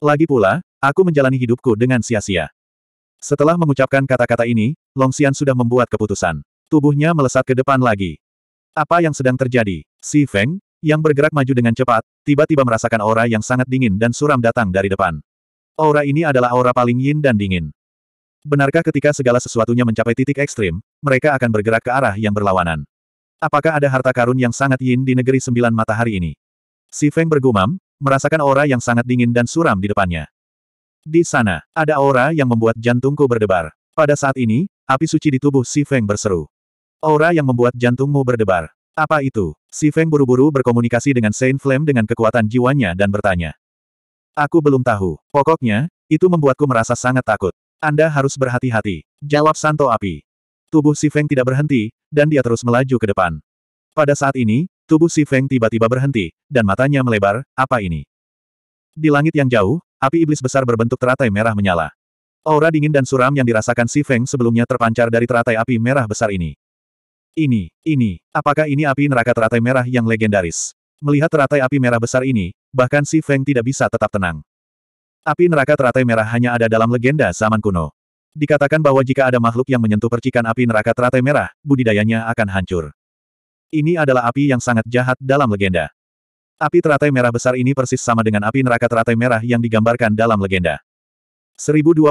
Lagi pula, aku menjalani hidupku dengan sia-sia. Setelah mengucapkan kata-kata ini, Long Xian sudah membuat keputusan. Tubuhnya melesat ke depan lagi. Apa yang sedang terjadi? Si Feng, yang bergerak maju dengan cepat, tiba-tiba merasakan aura yang sangat dingin dan suram datang dari depan. Aura ini adalah aura paling yin dan dingin. Benarkah ketika segala sesuatunya mencapai titik ekstrim, mereka akan bergerak ke arah yang berlawanan? Apakah ada harta karun yang sangat yin di negeri sembilan matahari ini? Si Feng bergumam, merasakan aura yang sangat dingin dan suram di depannya. Di sana, ada aura yang membuat jantungku berdebar. Pada saat ini, api suci di tubuh Si Feng berseru. Aura yang membuat jantungmu berdebar. Apa itu? Si Feng buru-buru berkomunikasi dengan Saint Flame dengan kekuatan jiwanya dan bertanya. Aku belum tahu. Pokoknya, itu membuatku merasa sangat takut. Anda harus berhati-hati. Jawab Santo Api. Tubuh Si Feng tidak berhenti, dan dia terus melaju ke depan. Pada saat ini, tubuh Si Feng tiba-tiba berhenti, dan matanya melebar, apa ini? Di langit yang jauh, api iblis besar berbentuk teratai merah menyala. Aura dingin dan suram yang dirasakan Si Feng sebelumnya terpancar dari teratai api merah besar ini. Ini, ini, apakah ini api neraka teratai merah yang legendaris? Melihat teratai api merah besar ini, bahkan Si Feng tidak bisa tetap tenang. Api neraka teratai merah hanya ada dalam legenda zaman kuno. Dikatakan bahwa jika ada makhluk yang menyentuh percikan api neraka teratai merah, budidayanya akan hancur. Ini adalah api yang sangat jahat dalam legenda. Api teratai merah besar ini persis sama dengan api neraka teratai merah yang digambarkan dalam legenda. 1026.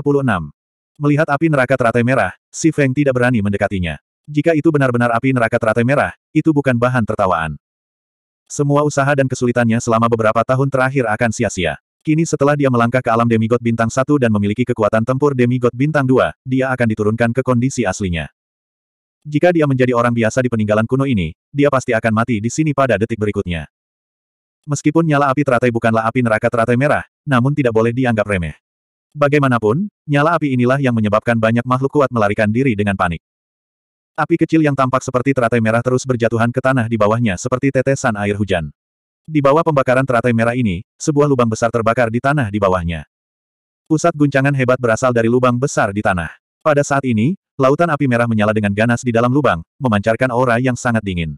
Melihat api neraka teratai merah, Si Feng tidak berani mendekatinya. Jika itu benar-benar api neraka teratai merah, itu bukan bahan tertawaan. Semua usaha dan kesulitannya selama beberapa tahun terakhir akan sia-sia. Kini setelah dia melangkah ke alam demigod bintang 1 dan memiliki kekuatan tempur demigod bintang 2, dia akan diturunkan ke kondisi aslinya. Jika dia menjadi orang biasa di peninggalan kuno ini, dia pasti akan mati di sini pada detik berikutnya. Meskipun nyala api teratai bukanlah api neraka teratai merah, namun tidak boleh dianggap remeh. Bagaimanapun, nyala api inilah yang menyebabkan banyak makhluk kuat melarikan diri dengan panik. Api kecil yang tampak seperti teratai merah terus berjatuhan ke tanah di bawahnya seperti tetesan air hujan. Di bawah pembakaran teratai merah ini, sebuah lubang besar terbakar di tanah di bawahnya. Pusat guncangan hebat berasal dari lubang besar di tanah. Pada saat ini, lautan api merah menyala dengan ganas di dalam lubang, memancarkan aura yang sangat dingin.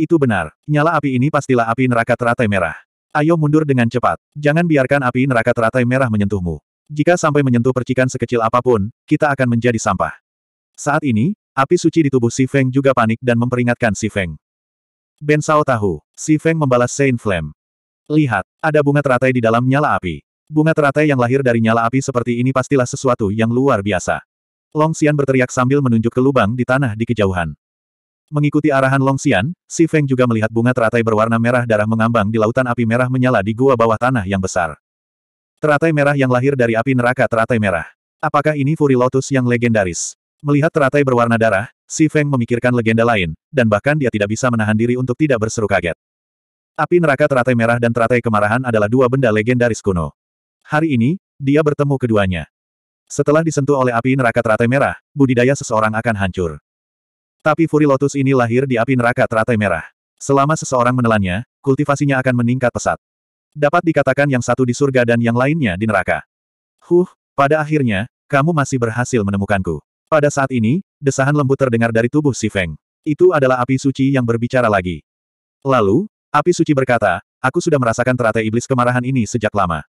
Itu benar, nyala api ini pastilah api neraka teratai merah. Ayo mundur dengan cepat, jangan biarkan api neraka teratai merah menyentuhmu. Jika sampai menyentuh percikan sekecil apapun, kita akan menjadi sampah. Saat ini, api suci di tubuh Si Feng juga panik dan memperingatkan Si Feng. Ben Sao tahu, si Feng membalas Saint Flame. Lihat, ada bunga teratai di dalam nyala api. Bunga teratai yang lahir dari nyala api seperti ini pastilah sesuatu yang luar biasa. Long Xian berteriak sambil menunjuk ke lubang di tanah di kejauhan. Mengikuti arahan Long Xian, si Feng juga melihat bunga teratai berwarna merah darah mengambang di lautan api merah menyala di gua bawah tanah yang besar. Teratai merah yang lahir dari api neraka teratai merah. Apakah ini Furi Lotus yang legendaris? Melihat teratai berwarna darah, Si Feng memikirkan legenda lain, dan bahkan dia tidak bisa menahan diri untuk tidak berseru kaget. Api neraka teratai merah dan teratai kemarahan adalah dua benda legendaris kuno. Hari ini, dia bertemu keduanya. Setelah disentuh oleh api neraka teratai merah, budidaya seseorang akan hancur. Tapi Furi Lotus ini lahir di api neraka teratai merah. Selama seseorang menelannya, kultivasinya akan meningkat pesat. Dapat dikatakan yang satu di surga dan yang lainnya di neraka. Huh, pada akhirnya, kamu masih berhasil menemukanku. Pada saat ini, desahan lembut terdengar dari tubuh si Feng. Itu adalah api suci yang berbicara lagi. Lalu, api suci berkata, aku sudah merasakan teratai iblis kemarahan ini sejak lama.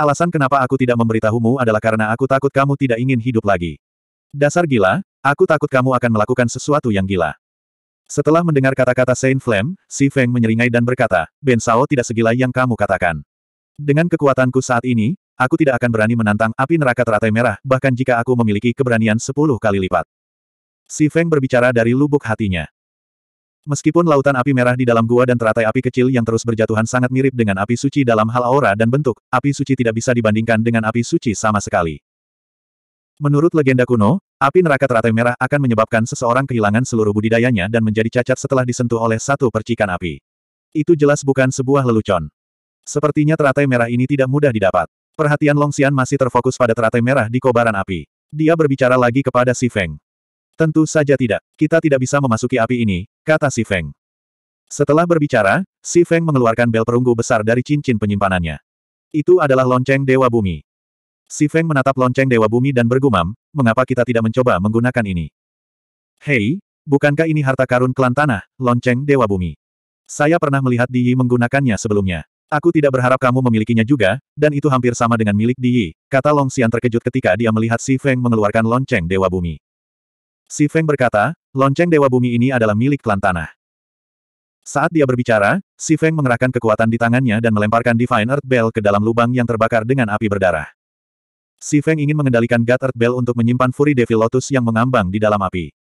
Alasan kenapa aku tidak memberitahumu adalah karena aku takut kamu tidak ingin hidup lagi. Dasar gila, aku takut kamu akan melakukan sesuatu yang gila. Setelah mendengar kata-kata Saint Flame, si Feng menyeringai dan berkata, Ben Sao tidak segila yang kamu katakan. Dengan kekuatanku saat ini, aku tidak akan berani menantang api neraka teratai merah, bahkan jika aku memiliki keberanian sepuluh kali lipat. Si Feng berbicara dari lubuk hatinya. Meskipun lautan api merah di dalam gua dan teratai api kecil yang terus berjatuhan sangat mirip dengan api suci dalam hal aura dan bentuk, api suci tidak bisa dibandingkan dengan api suci sama sekali. Menurut legenda kuno, api neraka teratai merah akan menyebabkan seseorang kehilangan seluruh budidayanya dan menjadi cacat setelah disentuh oleh satu percikan api. Itu jelas bukan sebuah lelucon. Sepertinya teratai merah ini tidak mudah didapat. Perhatian Long Xian masih terfokus pada teratai merah di kobaran api. Dia berbicara lagi kepada Si Feng. Tentu saja tidak. Kita tidak bisa memasuki api ini, kata Si Feng. Setelah berbicara, Si Feng mengeluarkan bel perunggu besar dari cincin penyimpanannya. Itu adalah lonceng Dewa Bumi. Si Feng menatap lonceng Dewa Bumi dan bergumam, mengapa kita tidak mencoba menggunakan ini? Hei, bukankah ini harta karun klan tanah, lonceng Dewa Bumi? Saya pernah melihat Di Yi menggunakannya sebelumnya. Aku tidak berharap kamu memilikinya juga, dan itu hampir sama dengan milik Di Yi, kata Long Xian terkejut ketika dia melihat Si Feng mengeluarkan lonceng Dewa Bumi. Si Feng berkata, lonceng Dewa Bumi ini adalah milik klan tanah. Saat dia berbicara, Si Feng mengerahkan kekuatan di tangannya dan melemparkan Divine Earth Bell ke dalam lubang yang terbakar dengan api berdarah. Si Feng ingin mengendalikan God Earth Bell untuk menyimpan Fury Devil Lotus yang mengambang di dalam api.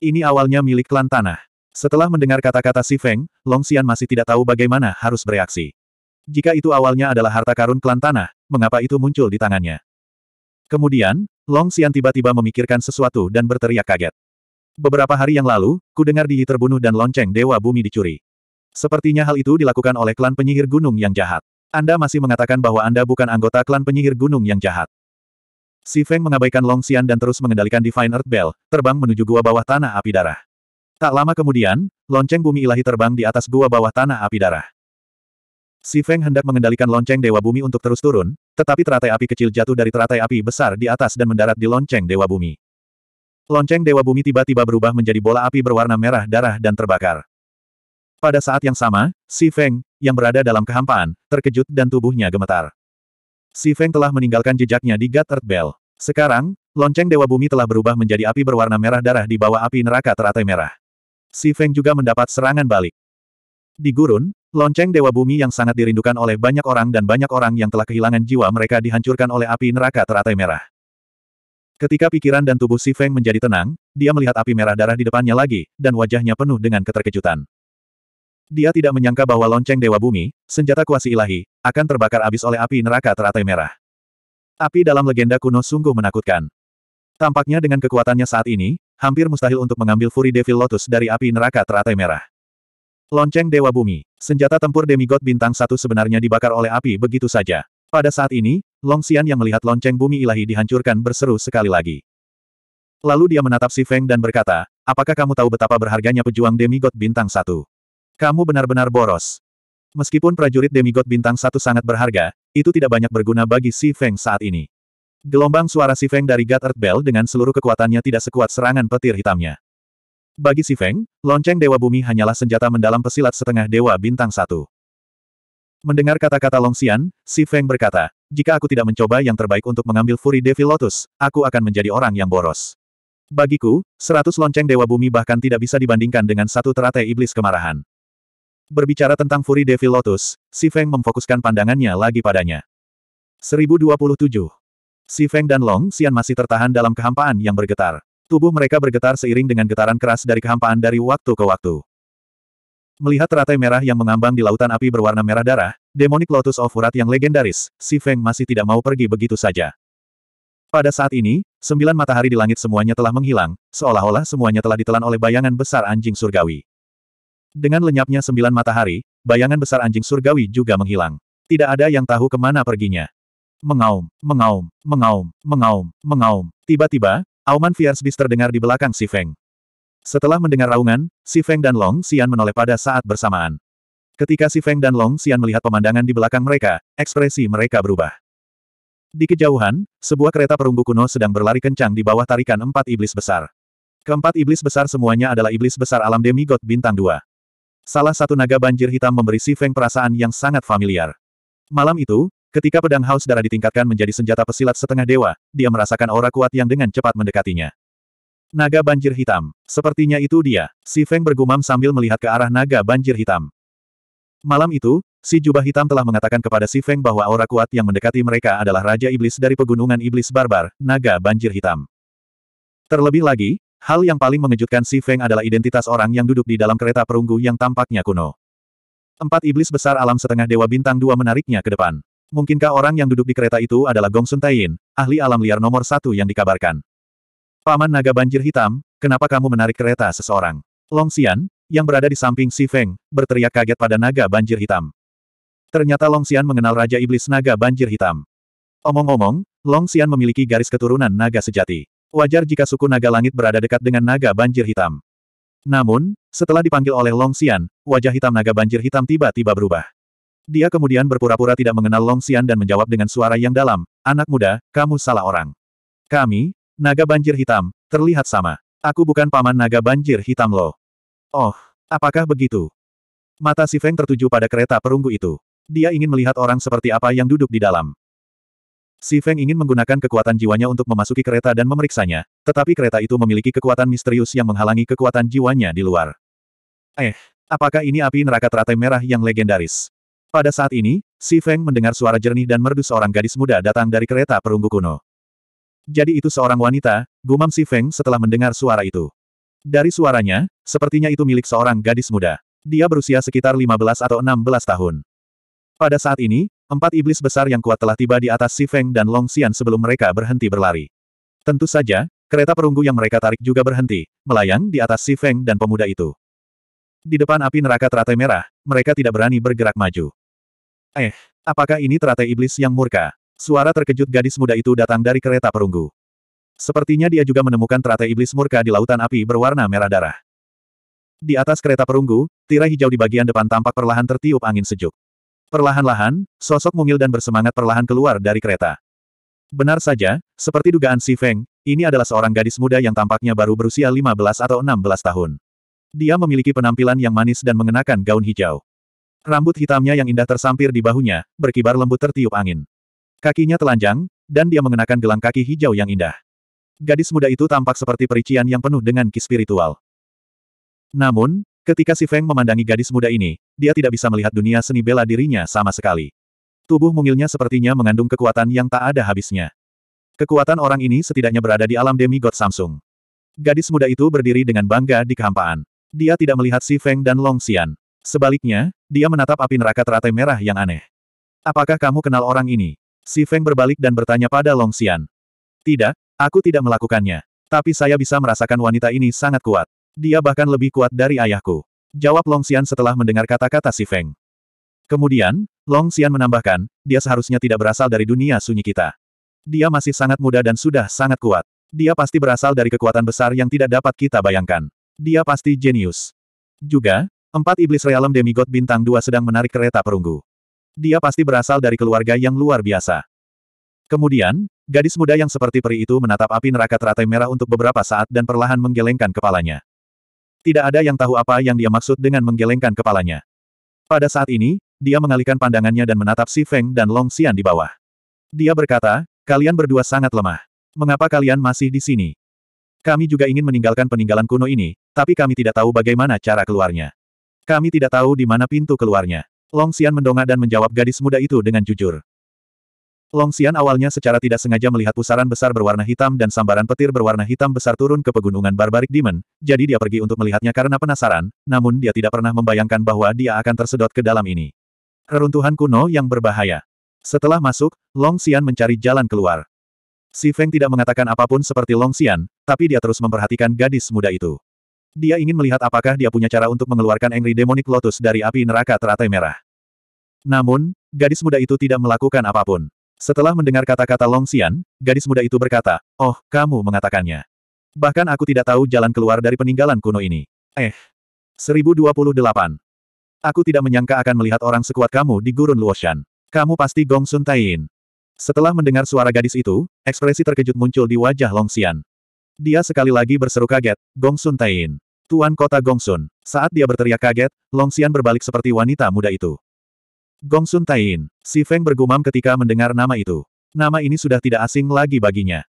Ini awalnya milik klan tanah. Setelah mendengar kata-kata Si Feng, Long Xian masih tidak tahu bagaimana harus bereaksi. Jika itu awalnya adalah harta karun klan tanah, mengapa itu muncul di tangannya? Kemudian, Long Xian tiba-tiba memikirkan sesuatu dan berteriak kaget. Beberapa hari yang lalu, ku dengar Dihi terbunuh dan lonceng Dewa Bumi dicuri. Sepertinya hal itu dilakukan oleh klan penyihir gunung yang jahat. Anda masih mengatakan bahwa Anda bukan anggota klan penyihir gunung yang jahat. Si Feng mengabaikan Long Xian dan terus mengendalikan Divine Earth Bell, terbang menuju gua bawah tanah api darah. Tak lama kemudian, lonceng bumi ilahi terbang di atas gua bawah tanah api darah. Si Feng hendak mengendalikan lonceng Dewa Bumi untuk terus turun, tetapi teratai api kecil jatuh dari teratai api besar di atas dan mendarat di lonceng Dewa Bumi. Lonceng Dewa Bumi tiba-tiba berubah menjadi bola api berwarna merah darah dan terbakar. Pada saat yang sama, Si Feng, yang berada dalam kehampaan, terkejut dan tubuhnya gemetar. Si Feng telah meninggalkan jejaknya di God Earth Bell. Sekarang, lonceng Dewa Bumi telah berubah menjadi api berwarna merah darah di bawah api neraka teratai merah. Si Feng juga mendapat serangan balik. Di gurun, Lonceng Dewa Bumi yang sangat dirindukan oleh banyak orang dan banyak orang yang telah kehilangan jiwa mereka dihancurkan oleh api neraka teratai merah. Ketika pikiran dan tubuh Si Feng menjadi tenang, dia melihat api merah darah di depannya lagi, dan wajahnya penuh dengan keterkejutan. Dia tidak menyangka bahwa lonceng Dewa Bumi, senjata kuasi ilahi, akan terbakar abis oleh api neraka teratai merah. Api dalam legenda kuno sungguh menakutkan. Tampaknya dengan kekuatannya saat ini, hampir mustahil untuk mengambil Fury Devil Lotus dari api neraka teratai merah. Lonceng Dewa Bumi. Senjata tempur demigod bintang satu sebenarnya dibakar oleh api begitu saja. Pada saat ini, Long Xian yang melihat lonceng bumi ilahi dihancurkan berseru sekali lagi. Lalu dia menatap Si Feng dan berkata, apakah kamu tahu betapa berharganya pejuang demigod bintang satu? Kamu benar-benar boros. Meskipun prajurit demigod bintang satu sangat berharga, itu tidak banyak berguna bagi Si Feng saat ini. Gelombang suara Si Feng dari God Earth Bell dengan seluruh kekuatannya tidak sekuat serangan petir hitamnya. Bagi Si Feng, lonceng Dewa Bumi hanyalah senjata mendalam pesilat setengah Dewa Bintang Satu. Mendengar kata-kata Long Xian, Si Feng berkata, jika aku tidak mencoba yang terbaik untuk mengambil Furi Devil Lotus, aku akan menjadi orang yang boros. Bagiku, seratus lonceng Dewa Bumi bahkan tidak bisa dibandingkan dengan satu teratai iblis kemarahan. Berbicara tentang Furi Devil Lotus, Si Feng memfokuskan pandangannya lagi padanya. 1027. Si Feng dan Long Xian masih tertahan dalam kehampaan yang bergetar. Tubuh mereka bergetar seiring dengan getaran keras dari kehampaan dari waktu ke waktu. Melihat teratai merah yang mengambang di lautan api berwarna merah darah, Demonic Lotus of Urat yang legendaris, Si Feng masih tidak mau pergi begitu saja. Pada saat ini, sembilan matahari di langit semuanya telah menghilang, seolah-olah semuanya telah ditelan oleh bayangan besar anjing surgawi. Dengan lenyapnya sembilan matahari, bayangan besar anjing surgawi juga menghilang. Tidak ada yang tahu kemana perginya. Mengaum, mengaum, mengaum, mengaum, mengaum. Tiba-tiba, Auman Fiersbis terdengar di belakang Si Feng. Setelah mendengar raungan, Si Feng dan Long Xian menoleh pada saat bersamaan. Ketika Si Feng dan Long Xian melihat pemandangan di belakang mereka, ekspresi mereka berubah. Di kejauhan, sebuah kereta perunggu kuno sedang berlari kencang di bawah tarikan empat iblis besar. Keempat iblis besar semuanya adalah iblis besar alam demigod bintang dua. Salah satu naga banjir hitam memberi Si Feng perasaan yang sangat familiar. Malam itu, Ketika pedang haus darah ditingkatkan menjadi senjata pesilat setengah dewa, dia merasakan aura kuat yang dengan cepat mendekatinya. Naga banjir hitam. Sepertinya itu dia. Si Feng bergumam sambil melihat ke arah naga banjir hitam. Malam itu, si jubah hitam telah mengatakan kepada si Feng bahwa aura kuat yang mendekati mereka adalah Raja Iblis dari Pegunungan Iblis Barbar, naga banjir hitam. Terlebih lagi, hal yang paling mengejutkan si Feng adalah identitas orang yang duduk di dalam kereta perunggu yang tampaknya kuno. Empat iblis besar alam setengah dewa bintang dua menariknya ke depan. Mungkinkah orang yang duduk di kereta itu adalah Gong Sun Taiyin, ahli alam liar nomor satu yang dikabarkan? Paman naga banjir hitam, kenapa kamu menarik kereta seseorang? Long Xian, yang berada di samping Si Feng, berteriak kaget pada naga banjir hitam. Ternyata Long Xian mengenal Raja Iblis Naga Banjir Hitam. Omong-omong, Long Xian memiliki garis keturunan naga sejati. Wajar jika suku naga langit berada dekat dengan naga banjir hitam. Namun, setelah dipanggil oleh Long Xian, wajah hitam naga banjir hitam tiba-tiba berubah. Dia kemudian berpura-pura tidak mengenal Long Xian dan menjawab dengan suara yang dalam, Anak muda, kamu salah orang. Kami, naga banjir hitam, terlihat sama. Aku bukan paman naga banjir hitam lo. Oh, apakah begitu? Mata si Feng tertuju pada kereta perunggu itu. Dia ingin melihat orang seperti apa yang duduk di dalam. Si Feng ingin menggunakan kekuatan jiwanya untuk memasuki kereta dan memeriksanya, tetapi kereta itu memiliki kekuatan misterius yang menghalangi kekuatan jiwanya di luar. Eh, apakah ini api neraka teratai merah yang legendaris? Pada saat ini, Si Feng mendengar suara jernih dan merdu seorang gadis muda datang dari kereta perunggu kuno. Jadi itu seorang wanita, gumam Si Feng setelah mendengar suara itu. Dari suaranya, sepertinya itu milik seorang gadis muda. Dia berusia sekitar 15 atau 16 tahun. Pada saat ini, empat iblis besar yang kuat telah tiba di atas Si Feng dan Long Xian sebelum mereka berhenti berlari. Tentu saja, kereta perunggu yang mereka tarik juga berhenti, melayang di atas Si Feng dan pemuda itu. Di depan api neraka teratai merah, mereka tidak berani bergerak maju. Eh, apakah ini teratai iblis yang murka? Suara terkejut gadis muda itu datang dari kereta perunggu. Sepertinya dia juga menemukan teratai iblis murka di lautan api berwarna merah darah. Di atas kereta perunggu, tirai hijau di bagian depan tampak perlahan tertiup angin sejuk. Perlahan-lahan, sosok mungil dan bersemangat perlahan keluar dari kereta. Benar saja, seperti dugaan Si Feng, ini adalah seorang gadis muda yang tampaknya baru berusia 15 atau 16 tahun. Dia memiliki penampilan yang manis dan mengenakan gaun hijau. Rambut hitamnya yang indah tersampir di bahunya, berkibar lembut tertiup angin. Kakinya telanjang, dan dia mengenakan gelang kaki hijau yang indah. Gadis muda itu tampak seperti perician yang penuh dengan ki spiritual. Namun, ketika si Feng memandangi gadis muda ini, dia tidak bisa melihat dunia seni bela dirinya sama sekali. Tubuh mungilnya sepertinya mengandung kekuatan yang tak ada habisnya. Kekuatan orang ini setidaknya berada di alam demi God Samsung. Gadis muda itu berdiri dengan bangga di kehampaan. Dia tidak melihat si Feng dan Long Xian. Sebaliknya, dia menatap api neraka teratai merah yang aneh. Apakah kamu kenal orang ini? Si Feng berbalik dan bertanya pada Long Xian. Tidak, aku tidak melakukannya. Tapi saya bisa merasakan wanita ini sangat kuat. Dia bahkan lebih kuat dari ayahku. Jawab Long Xian setelah mendengar kata-kata si Feng. Kemudian, Long Xian menambahkan, dia seharusnya tidak berasal dari dunia sunyi kita. Dia masih sangat muda dan sudah sangat kuat. Dia pasti berasal dari kekuatan besar yang tidak dapat kita bayangkan. Dia pasti jenius. Juga, Empat iblis realem demigod bintang dua sedang menarik kereta perunggu. Dia pasti berasal dari keluarga yang luar biasa. Kemudian, gadis muda yang seperti peri itu menatap api neraka teratai merah untuk beberapa saat dan perlahan menggelengkan kepalanya. Tidak ada yang tahu apa yang dia maksud dengan menggelengkan kepalanya. Pada saat ini, dia mengalihkan pandangannya dan menatap Si Feng dan Long Xian di bawah. Dia berkata, kalian berdua sangat lemah. Mengapa kalian masih di sini? Kami juga ingin meninggalkan peninggalan kuno ini, tapi kami tidak tahu bagaimana cara keluarnya. Kami tidak tahu di mana pintu keluarnya. Long Xian mendongak dan menjawab gadis muda itu dengan jujur. Long Xian awalnya secara tidak sengaja melihat pusaran besar berwarna hitam dan sambaran petir berwarna hitam besar turun ke pegunungan Barbaric Demon, jadi dia pergi untuk melihatnya karena penasaran, namun dia tidak pernah membayangkan bahwa dia akan tersedot ke dalam ini. Reruntuhan kuno yang berbahaya. Setelah masuk, Long Xian mencari jalan keluar. Si Feng tidak mengatakan apapun seperti Long Xian, tapi dia terus memperhatikan gadis muda itu. Dia ingin melihat apakah dia punya cara untuk mengeluarkan Angry Demonic Lotus dari api neraka teratai merah. Namun, gadis muda itu tidak melakukan apapun. Setelah mendengar kata-kata Long Xian, gadis muda itu berkata, Oh, kamu mengatakannya. Bahkan aku tidak tahu jalan keluar dari peninggalan kuno ini. Eh. 1028. Aku tidak menyangka akan melihat orang sekuat kamu di gurun Luoshan. Kamu pasti Gong Sun Taiyin. Setelah mendengar suara gadis itu, ekspresi terkejut muncul di wajah Long Xian. Dia sekali lagi berseru kaget, Gong Sun Tain. Tuan kota Gongsun. Saat dia berteriak kaget, Long Xian berbalik seperti wanita muda itu. Gongsun Tain. Si Feng bergumam ketika mendengar nama itu. Nama ini sudah tidak asing lagi baginya.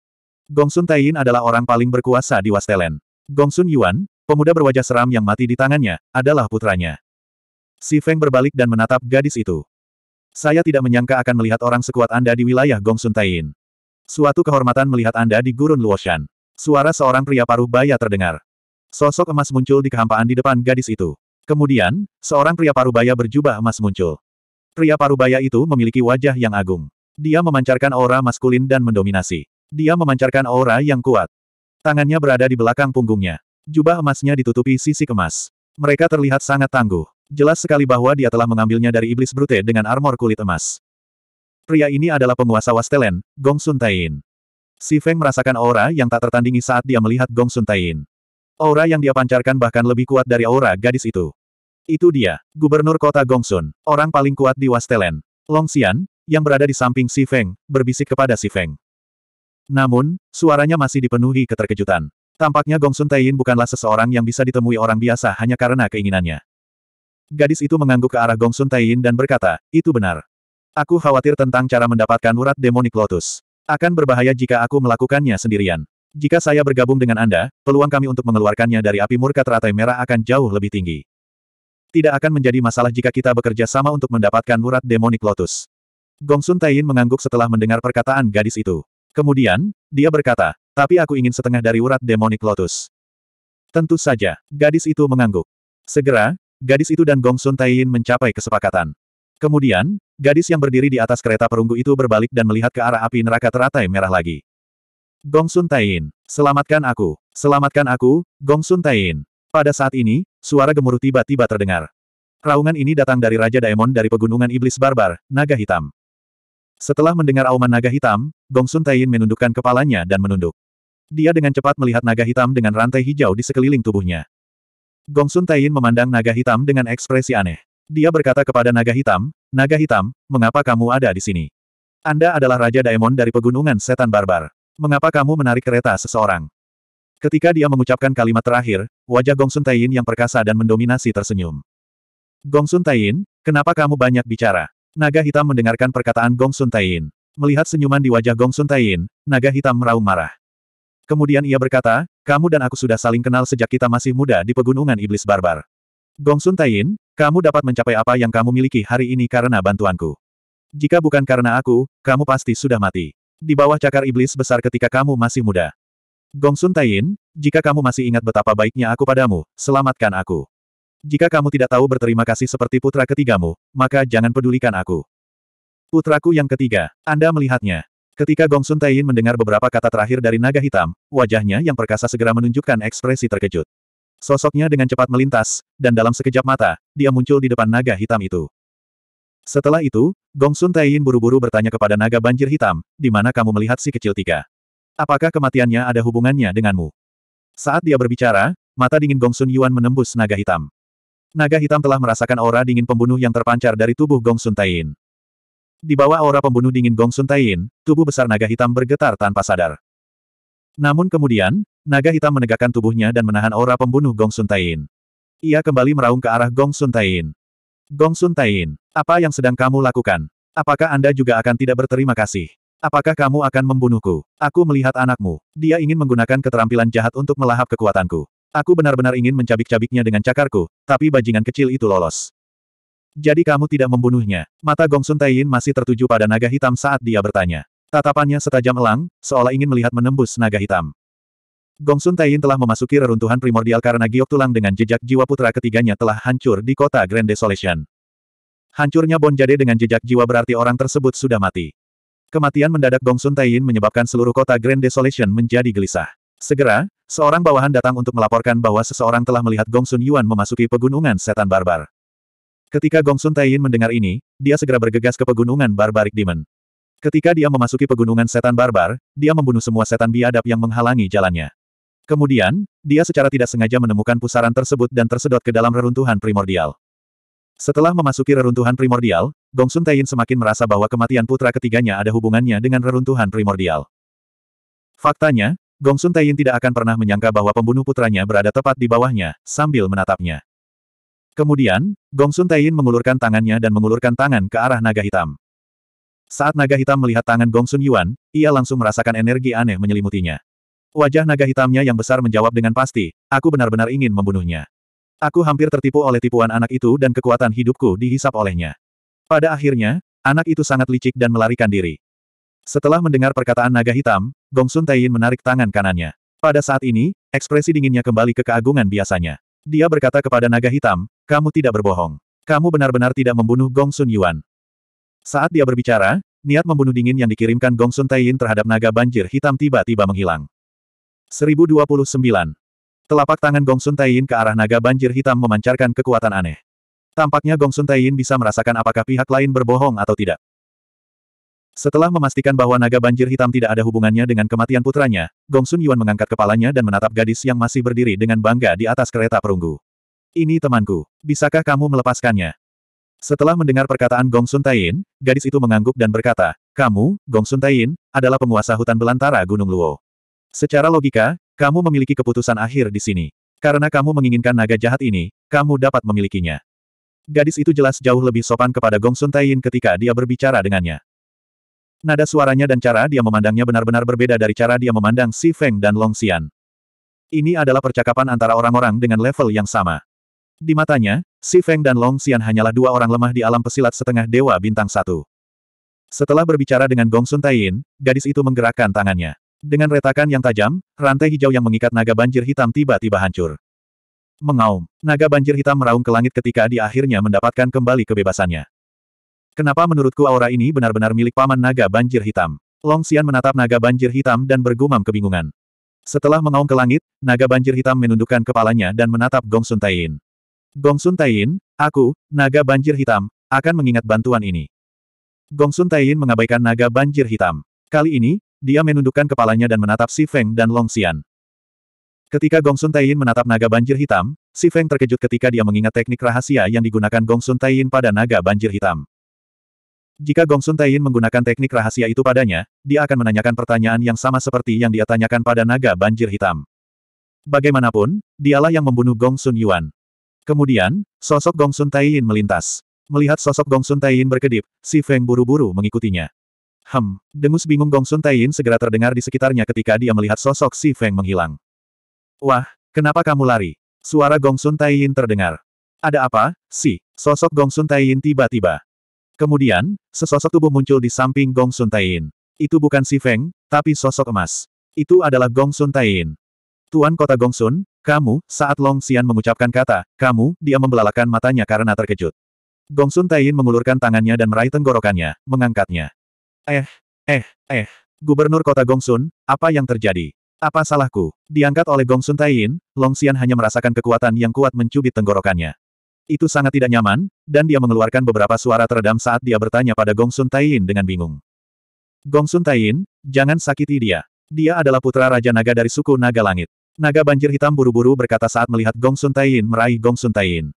Gongsun Tain adalah orang paling berkuasa di Wastelen. Gongsun Yuan, pemuda berwajah seram yang mati di tangannya, adalah putranya. Si Feng berbalik dan menatap gadis itu. Saya tidak menyangka akan melihat orang sekuat Anda di wilayah Gongsun Tain. Suatu kehormatan melihat Anda di Gurun Luoshan. Suara seorang pria paruh baya terdengar. Sosok emas muncul di kehampaan di depan gadis itu. Kemudian, seorang pria paruh baya berjubah emas muncul. Pria paruh baya itu memiliki wajah yang agung. Dia memancarkan aura maskulin dan mendominasi. Dia memancarkan aura yang kuat. Tangannya berada di belakang punggungnya. Jubah emasnya ditutupi sisi kemas. Mereka terlihat sangat tangguh. Jelas sekali bahwa dia telah mengambilnya dari iblis brute dengan armor kulit emas. Pria ini adalah penguasa Wastelen, Gong Sun Tain. Si Feng merasakan aura yang tak tertandingi saat dia melihat Gong Sun Tain. Aura yang dia pancarkan bahkan lebih kuat dari aura gadis itu. Itu dia, gubernur kota Gongsun, orang paling kuat di Wastelen. Long Xian, yang berada di samping Si Feng, berbisik kepada Si Feng. Namun, suaranya masih dipenuhi keterkejutan. Tampaknya Gongsun Tain bukanlah seseorang yang bisa ditemui orang biasa hanya karena keinginannya. Gadis itu mengangguk ke arah Gongsun Tain dan berkata, itu benar. Aku khawatir tentang cara mendapatkan urat demonik lotus. Akan berbahaya jika aku melakukannya sendirian. Jika saya bergabung dengan Anda, peluang kami untuk mengeluarkannya dari api murka teratai merah akan jauh lebih tinggi. Tidak akan menjadi masalah jika kita bekerja sama untuk mendapatkan urat demonik lotus. Gongsun Taiyin mengangguk setelah mendengar perkataan gadis itu. Kemudian, dia berkata, tapi aku ingin setengah dari urat demonik lotus. Tentu saja, gadis itu mengangguk. Segera, gadis itu dan Gongsun Taiyin mencapai kesepakatan. Kemudian, gadis yang berdiri di atas kereta perunggu itu berbalik dan melihat ke arah api neraka teratai merah lagi. Gong Sun Tain, selamatkan aku, selamatkan aku, Gong Sun Tain. Pada saat ini, suara gemuruh tiba-tiba terdengar. Raungan ini datang dari Raja Daemon dari Pegunungan Iblis Barbar, Naga Hitam. Setelah mendengar auman Naga Hitam, Gong Sun Tain menundukkan kepalanya dan menunduk. Dia dengan cepat melihat Naga Hitam dengan rantai hijau di sekeliling tubuhnya. Gong Sun Tain memandang Naga Hitam dengan ekspresi aneh. Dia berkata kepada naga hitam, Naga hitam, mengapa kamu ada di sini? Anda adalah Raja Daemon dari Pegunungan Setan Barbar. Mengapa kamu menarik kereta seseorang? Ketika dia mengucapkan kalimat terakhir, wajah Gongsun Taiyin yang perkasa dan mendominasi tersenyum. Gongsun Taiyin, kenapa kamu banyak bicara? Naga hitam mendengarkan perkataan Gongsun Taiyin. Melihat senyuman di wajah Gongsun Taiyin, naga hitam meraung marah. Kemudian ia berkata, kamu dan aku sudah saling kenal sejak kita masih muda di pegunungan iblis barbar. Gongsun Taiyin, kamu dapat mencapai apa yang kamu miliki hari ini karena bantuanku. Jika bukan karena aku, kamu pasti sudah mati. Di bawah cakar iblis besar ketika kamu masih muda. Gongsun Taiyin, jika kamu masih ingat betapa baiknya aku padamu, selamatkan aku. Jika kamu tidak tahu berterima kasih seperti putra ketigamu, maka jangan pedulikan aku. Putraku yang ketiga, Anda melihatnya. Ketika Gongsun Taiyin mendengar beberapa kata terakhir dari naga hitam, wajahnya yang perkasa segera menunjukkan ekspresi terkejut. Sosoknya dengan cepat melintas, dan dalam sekejap mata, dia muncul di depan naga hitam itu. Setelah itu, Gongsun Sun Taiyin buru-buru bertanya kepada naga banjir hitam, di mana kamu melihat si kecil tiga? Apakah kematiannya ada hubungannya denganmu? Saat dia berbicara, mata dingin Gongsun Yuan menembus naga hitam. Naga hitam telah merasakan aura dingin pembunuh yang terpancar dari tubuh Gongsun Sun Taiyin. Di bawah aura pembunuh dingin Gongsun Sun Taiyin, tubuh besar naga hitam bergetar tanpa sadar. Namun kemudian, naga hitam menegakkan tubuhnya dan menahan aura pembunuh Gong Sun Tain. Ia kembali meraung ke arah Gong Sun Tain. Gong Sun Tain, apa yang sedang kamu lakukan? Apakah Anda juga akan tidak berterima kasih? Apakah kamu akan membunuhku? Aku melihat anakmu. Dia ingin menggunakan keterampilan jahat untuk melahap kekuatanku. Aku benar-benar ingin mencabik-cabiknya dengan cakarku, tapi bajingan kecil itu lolos. Jadi kamu tidak membunuhnya. Mata Gongsun Tain masih tertuju pada naga hitam saat dia bertanya. Tatapannya setajam elang, seolah ingin melihat menembus naga hitam. Gongsun Taiyin telah memasuki reruntuhan primordial karena giok tulang dengan jejak jiwa putra ketiganya telah hancur di kota Grand Desolation. Hancurnya Bonjade dengan jejak jiwa berarti orang tersebut sudah mati. Kematian mendadak Gongsun Taiyin menyebabkan seluruh kota Grand Desolation menjadi gelisah. Segera, seorang bawahan datang untuk melaporkan bahwa seseorang telah melihat Gongsun Yuan memasuki pegunungan setan barbar. Ketika Gongsun Taiyin mendengar ini, dia segera bergegas ke pegunungan barbarik Demon. Ketika dia memasuki pegunungan setan barbar, dia membunuh semua setan biadab yang menghalangi jalannya. Kemudian, dia secara tidak sengaja menemukan pusaran tersebut dan tersedot ke dalam reruntuhan primordial. Setelah memasuki reruntuhan primordial, Gong Sun Taiyin semakin merasa bahwa kematian putra ketiganya ada hubungannya dengan reruntuhan primordial. Faktanya, Gong Sun Taiyin tidak akan pernah menyangka bahwa pembunuh putranya berada tepat di bawahnya, sambil menatapnya. Kemudian, Gong Sun Taiyin mengulurkan tangannya dan mengulurkan tangan ke arah naga hitam. Saat naga hitam melihat tangan Gong Sun Yuan, ia langsung merasakan energi aneh menyelimutinya. Wajah naga hitamnya yang besar menjawab dengan pasti, aku benar-benar ingin membunuhnya. Aku hampir tertipu oleh tipuan anak itu dan kekuatan hidupku dihisap olehnya. Pada akhirnya, anak itu sangat licik dan melarikan diri. Setelah mendengar perkataan naga hitam, Gong Sun Taiyin menarik tangan kanannya. Pada saat ini, ekspresi dinginnya kembali ke keagungan biasanya. Dia berkata kepada naga hitam, kamu tidak berbohong. Kamu benar-benar tidak membunuh Gong Sun Yuan. Saat dia berbicara, niat membunuh dingin yang dikirimkan Gong Sun Taiyin terhadap naga banjir hitam tiba-tiba menghilang. 1029. Telapak tangan Gong Sun Taiyin ke arah naga banjir hitam memancarkan kekuatan aneh. Tampaknya Gong Sun Taiyin bisa merasakan apakah pihak lain berbohong atau tidak. Setelah memastikan bahwa naga banjir hitam tidak ada hubungannya dengan kematian putranya, Gong Sun Yuan mengangkat kepalanya dan menatap gadis yang masih berdiri dengan bangga di atas kereta perunggu. Ini temanku. Bisakah kamu melepaskannya? Setelah mendengar perkataan Gong Sun gadis itu mengangguk dan berkata, kamu, Gong Sun adalah penguasa hutan belantara Gunung Luo. Secara logika, kamu memiliki keputusan akhir di sini. Karena kamu menginginkan naga jahat ini, kamu dapat memilikinya. Gadis itu jelas jauh lebih sopan kepada Gong Sun ketika dia berbicara dengannya. Nada suaranya dan cara dia memandangnya benar-benar berbeda dari cara dia memandang Si Feng dan Long Xian. Ini adalah percakapan antara orang-orang dengan level yang sama. Di matanya, Si Feng dan Long Xian hanyalah dua orang lemah di alam pesilat setengah dewa bintang satu. Setelah berbicara dengan Gong Sun Taiyin, gadis itu menggerakkan tangannya. Dengan retakan yang tajam, rantai hijau yang mengikat naga banjir hitam tiba-tiba hancur. Mengaum, naga banjir hitam meraung ke langit ketika dia akhirnya mendapatkan kembali kebebasannya. Kenapa menurutku aura ini benar-benar milik paman naga banjir hitam? Long Xian menatap naga banjir hitam dan bergumam kebingungan. Setelah mengaum ke langit, naga banjir hitam menundukkan kepalanya dan menatap Gong Sun Taiyin. Gongsun Taiyin, aku, naga banjir hitam, akan mengingat bantuan ini. Gongsun Taiyin mengabaikan naga banjir hitam. Kali ini, dia menundukkan kepalanya dan menatap Si Feng dan Long Xian. Ketika Gongsun Taiyin menatap naga banjir hitam, Si Feng terkejut ketika dia mengingat teknik rahasia yang digunakan Gongsun Taiyin pada naga banjir hitam. Jika Gongsun Taiyin menggunakan teknik rahasia itu padanya, dia akan menanyakan pertanyaan yang sama seperti yang dia tanyakan pada naga banjir hitam. Bagaimanapun, dialah yang membunuh Gongsun Yuan. Kemudian, sosok Gong Sun Taiyin melintas. Melihat sosok Gong Sun Taiyin berkedip, si Feng buru-buru mengikutinya. Hem, dengus bingung Gong Sun Taiyin segera terdengar di sekitarnya ketika dia melihat sosok si Feng menghilang. Wah, kenapa kamu lari? Suara Gong Sun Taiyin terdengar. Ada apa, si? Sosok Gong Sun Taiyin tiba-tiba. Kemudian, sesosok tubuh muncul di samping Gong Sun Taiyin. Itu bukan si Feng, tapi sosok emas. Itu adalah Gong Sun Taiyin. Tuan kota Gongsun, kamu, saat Long Xian mengucapkan kata, kamu, dia membelalakan matanya karena terkejut. Gong Sun Taiyin mengulurkan tangannya dan meraih tenggorokannya, mengangkatnya. Eh, eh, eh, Gubernur kota Gong Sun, apa yang terjadi? Apa salahku? Diangkat oleh Gong Sun Taiyin, Long Xian hanya merasakan kekuatan yang kuat mencubit tenggorokannya. Itu sangat tidak nyaman, dan dia mengeluarkan beberapa suara teredam saat dia bertanya pada Gong Sun Taiyin dengan bingung. Gongsun Taiyin, jangan sakiti dia. Dia adalah putra Raja Naga dari suku Naga Langit. Naga banjir hitam buru-buru berkata saat melihat Gong Sun Taiyin meraih Gong Sun Taiyin.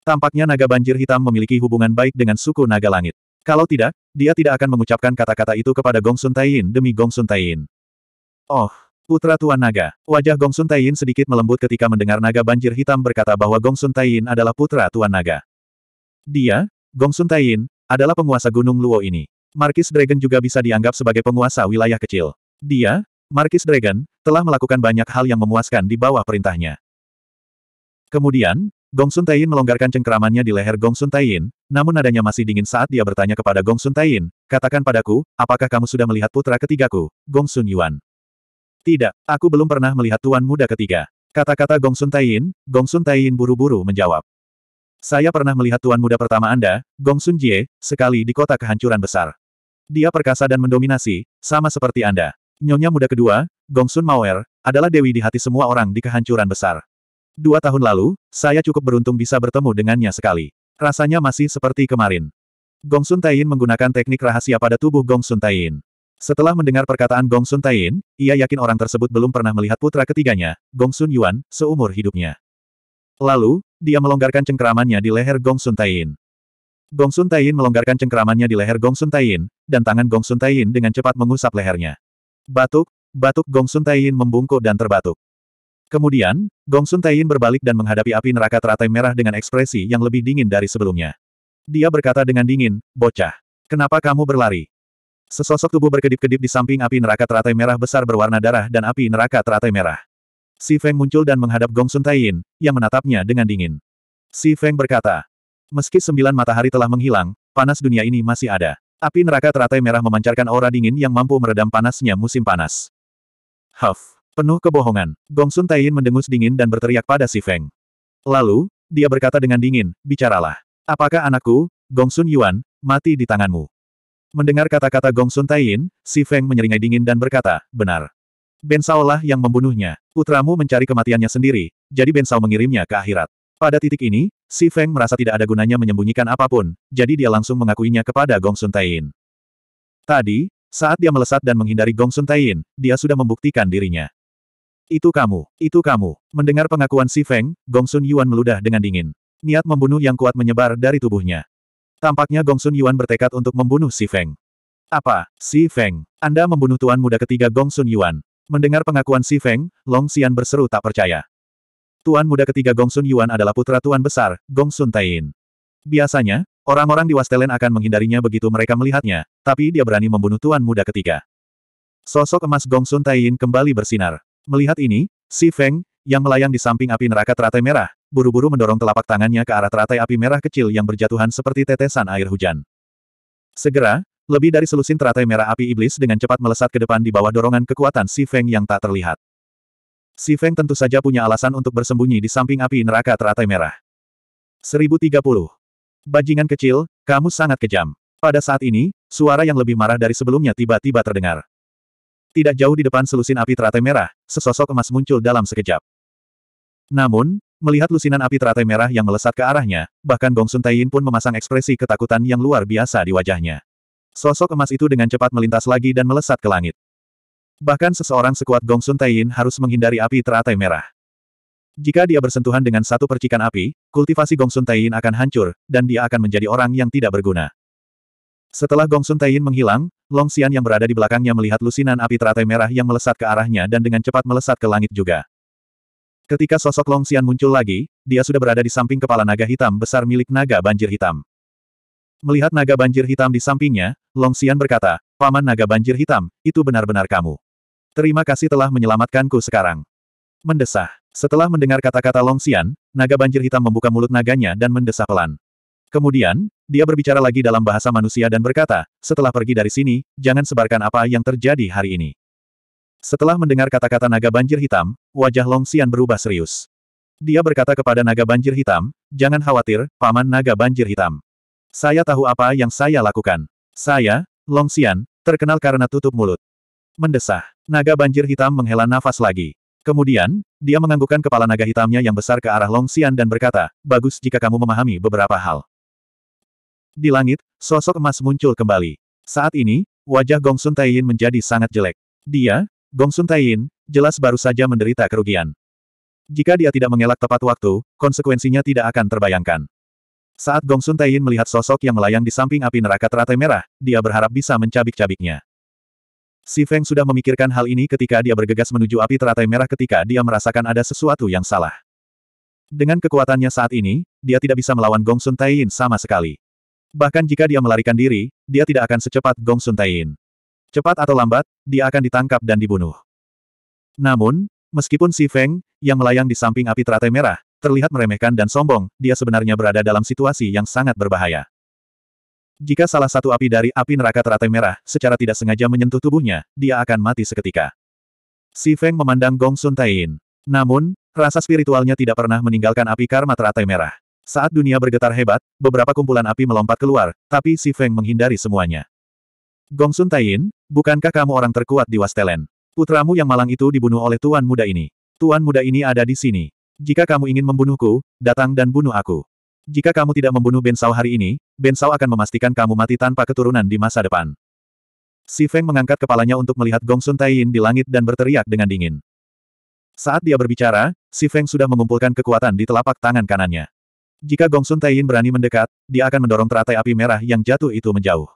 Tampaknya naga banjir hitam memiliki hubungan baik dengan suku naga langit. Kalau tidak, dia tidak akan mengucapkan kata-kata itu kepada Gong Sun Taiyin demi Gong Sun Taiyin. Oh, Putra Tuan Naga. Wajah Gong Sun Taiyin sedikit melembut ketika mendengar naga banjir hitam berkata bahwa Gong Sun Taiyin adalah putra Tuan Naga. Dia, Gong Sun Taiyin, adalah penguasa Gunung Luo ini. Markis Dragon juga bisa dianggap sebagai penguasa wilayah kecil. Dia, Markis Dragon, telah melakukan banyak hal yang memuaskan di bawah perintahnya. Kemudian, Gong Sun Taiyin melonggarkan cengkeramannya di leher Gong Sun Taiyin, namun nadanya masih dingin saat dia bertanya kepada Gong Sun Taiyin, katakan padaku, apakah kamu sudah melihat putra ketigaku, Gong Sun Yuan? Tidak, aku belum pernah melihat tuan muda ketiga. Kata-kata Gong Sun Taiyin, Gong Sun Taiyin buru-buru menjawab. Saya pernah melihat tuan muda pertama Anda, Gong Sun Jie, sekali di kota kehancuran besar. Dia perkasa dan mendominasi, sama seperti Anda. Nyonya muda kedua, Gongsun Maoer, adalah dewi di hati semua orang di kehancuran besar. Dua tahun lalu, saya cukup beruntung bisa bertemu dengannya sekali. Rasanya masih seperti kemarin. Gongsun Taiyin menggunakan teknik rahasia pada tubuh Gongsun Taiyin. Setelah mendengar perkataan Gongsun Taiyin, ia yakin orang tersebut belum pernah melihat putra ketiganya, Gongsun Yuan, seumur hidupnya. Lalu, dia melonggarkan cengkeramannya di leher Gongsun Taiyin. Gongsun Taiyin melonggarkan cengkeramannya di leher Gongsun Taiyin, dan tangan Gongsun Taiyin dengan cepat mengusap lehernya. Batuk, batuk Gong Sun Taiyin membungkuk dan terbatuk. Kemudian, Gong Sun Taiyin berbalik dan menghadapi api neraka teratai merah dengan ekspresi yang lebih dingin dari sebelumnya. Dia berkata dengan dingin, bocah. Kenapa kamu berlari? Sesosok tubuh berkedip-kedip di samping api neraka teratai merah besar berwarna darah dan api neraka teratai merah. Si Feng muncul dan menghadap Gong Sun Taiyin, yang menatapnya dengan dingin. Si Feng berkata, meski sembilan matahari telah menghilang, panas dunia ini masih ada. Api neraka teratai merah memancarkan aura dingin yang mampu meredam panasnya musim panas. Huff! Penuh kebohongan, Gongsun Taiyin mendengus dingin dan berteriak pada si Feng. Lalu, dia berkata dengan dingin, bicaralah. Apakah anakku, Gongsun Yuan, mati di tanganmu? Mendengar kata-kata Gongsun Taiyin, si Feng menyeringai dingin dan berkata, benar. Ben yang membunuhnya. Putramu mencari kematiannya sendiri, jadi Ben mengirimnya ke akhirat. Pada titik ini, Si Feng merasa tidak ada gunanya menyembunyikan apapun, jadi dia langsung mengakuinya kepada Gong Sun Taiyin. Tadi, saat dia melesat dan menghindari Gong Sun Taiyin, dia sudah membuktikan dirinya. Itu kamu, itu kamu. Mendengar pengakuan Si Feng, Gong Sun Yuan meludah dengan dingin. Niat membunuh yang kuat menyebar dari tubuhnya. Tampaknya Gong Sun Yuan bertekad untuk membunuh Si Feng. Apa, Si Feng, Anda membunuh tuan muda ketiga Gong Sun Yuan. Mendengar pengakuan Si Feng, Long Xian berseru tak percaya. Tuan muda ketiga Gongsun Yuan adalah putra tuan besar, Gongsun Tain. Biasanya, orang-orang di Wastelen akan menghindarinya begitu mereka melihatnya, tapi dia berani membunuh tuan muda ketiga. Sosok emas Gongsun Tain kembali bersinar. Melihat ini, Si Feng, yang melayang di samping api neraka teratai merah, buru-buru mendorong telapak tangannya ke arah teratai api merah kecil yang berjatuhan seperti tetesan air hujan. Segera, lebih dari selusin teratai merah api iblis dengan cepat melesat ke depan di bawah dorongan kekuatan Si Feng yang tak terlihat. Si Feng tentu saja punya alasan untuk bersembunyi di samping api neraka teratai merah. 1030. Bajingan kecil, kamu sangat kejam. Pada saat ini, suara yang lebih marah dari sebelumnya tiba-tiba terdengar. Tidak jauh di depan selusin api teratai merah, sesosok emas muncul dalam sekejap. Namun, melihat lusinan api teratai merah yang melesat ke arahnya, bahkan Gong Sun Taiyin pun memasang ekspresi ketakutan yang luar biasa di wajahnya. Sosok emas itu dengan cepat melintas lagi dan melesat ke langit. Bahkan seseorang sekuat Gong Sun Taiyin harus menghindari api teratai merah. Jika dia bersentuhan dengan satu percikan api, kultivasi Gong Sun Taiyin akan hancur, dan dia akan menjadi orang yang tidak berguna. Setelah Gong Sun Taiyin menghilang, Long Xian yang berada di belakangnya melihat lusinan api teratai merah yang melesat ke arahnya dan dengan cepat melesat ke langit juga. Ketika sosok Long Xian muncul lagi, dia sudah berada di samping kepala naga hitam besar milik naga banjir hitam. Melihat naga banjir hitam di sampingnya, Long Xian berkata, Paman naga banjir hitam, itu benar-benar kamu. Terima kasih telah menyelamatkanku sekarang. Mendesah. Setelah mendengar kata-kata Long Xian, naga banjir hitam membuka mulut naganya dan mendesah pelan. Kemudian, dia berbicara lagi dalam bahasa manusia dan berkata, setelah pergi dari sini, jangan sebarkan apa yang terjadi hari ini. Setelah mendengar kata-kata naga banjir hitam, wajah Long Xian berubah serius. Dia berkata kepada naga banjir hitam, jangan khawatir, paman naga banjir hitam. Saya tahu apa yang saya lakukan. Saya, Long Xian, terkenal karena tutup mulut. Mendesah. Naga banjir hitam menghela nafas lagi. Kemudian, dia menganggukkan kepala naga hitamnya yang besar ke arah Long Xian dan berkata, bagus jika kamu memahami beberapa hal. Di langit, sosok emas muncul kembali. Saat ini, wajah Gongsun Taiyin menjadi sangat jelek. Dia, Gongsun Taiyin, jelas baru saja menderita kerugian. Jika dia tidak mengelak tepat waktu, konsekuensinya tidak akan terbayangkan. Saat Gongsun Taiyin melihat sosok yang melayang di samping api neraka teratai merah, dia berharap bisa mencabik-cabiknya. Si Feng sudah memikirkan hal ini ketika dia bergegas menuju api teratai merah ketika dia merasakan ada sesuatu yang salah. Dengan kekuatannya saat ini, dia tidak bisa melawan Gong Sun Taiyin sama sekali. Bahkan jika dia melarikan diri, dia tidak akan secepat Gong Sun Taiyin. Cepat atau lambat, dia akan ditangkap dan dibunuh. Namun, meskipun Si Feng, yang melayang di samping api teratai merah, terlihat meremehkan dan sombong, dia sebenarnya berada dalam situasi yang sangat berbahaya. Jika salah satu api dari api neraka teratai merah, secara tidak sengaja menyentuh tubuhnya, dia akan mati seketika. Si Feng memandang Gong Sun Tain, Namun, rasa spiritualnya tidak pernah meninggalkan api karma teratai merah. Saat dunia bergetar hebat, beberapa kumpulan api melompat keluar, tapi Si Feng menghindari semuanya. Gong Sun Tain, bukankah kamu orang terkuat di Wastelen? Putramu yang malang itu dibunuh oleh tuan muda ini. Tuan muda ini ada di sini. Jika kamu ingin membunuhku, datang dan bunuh aku. Jika kamu tidak membunuh Ben Sao hari ini, Ben Sao akan memastikan kamu mati tanpa keturunan di masa depan. Si Feng mengangkat kepalanya untuk melihat Gong Sun Taiyin di langit dan berteriak dengan dingin. Saat dia berbicara, Si Feng sudah mengumpulkan kekuatan di telapak tangan kanannya. Jika Gong Sun Taiyin berani mendekat, dia akan mendorong teratai api merah yang jatuh itu menjauh.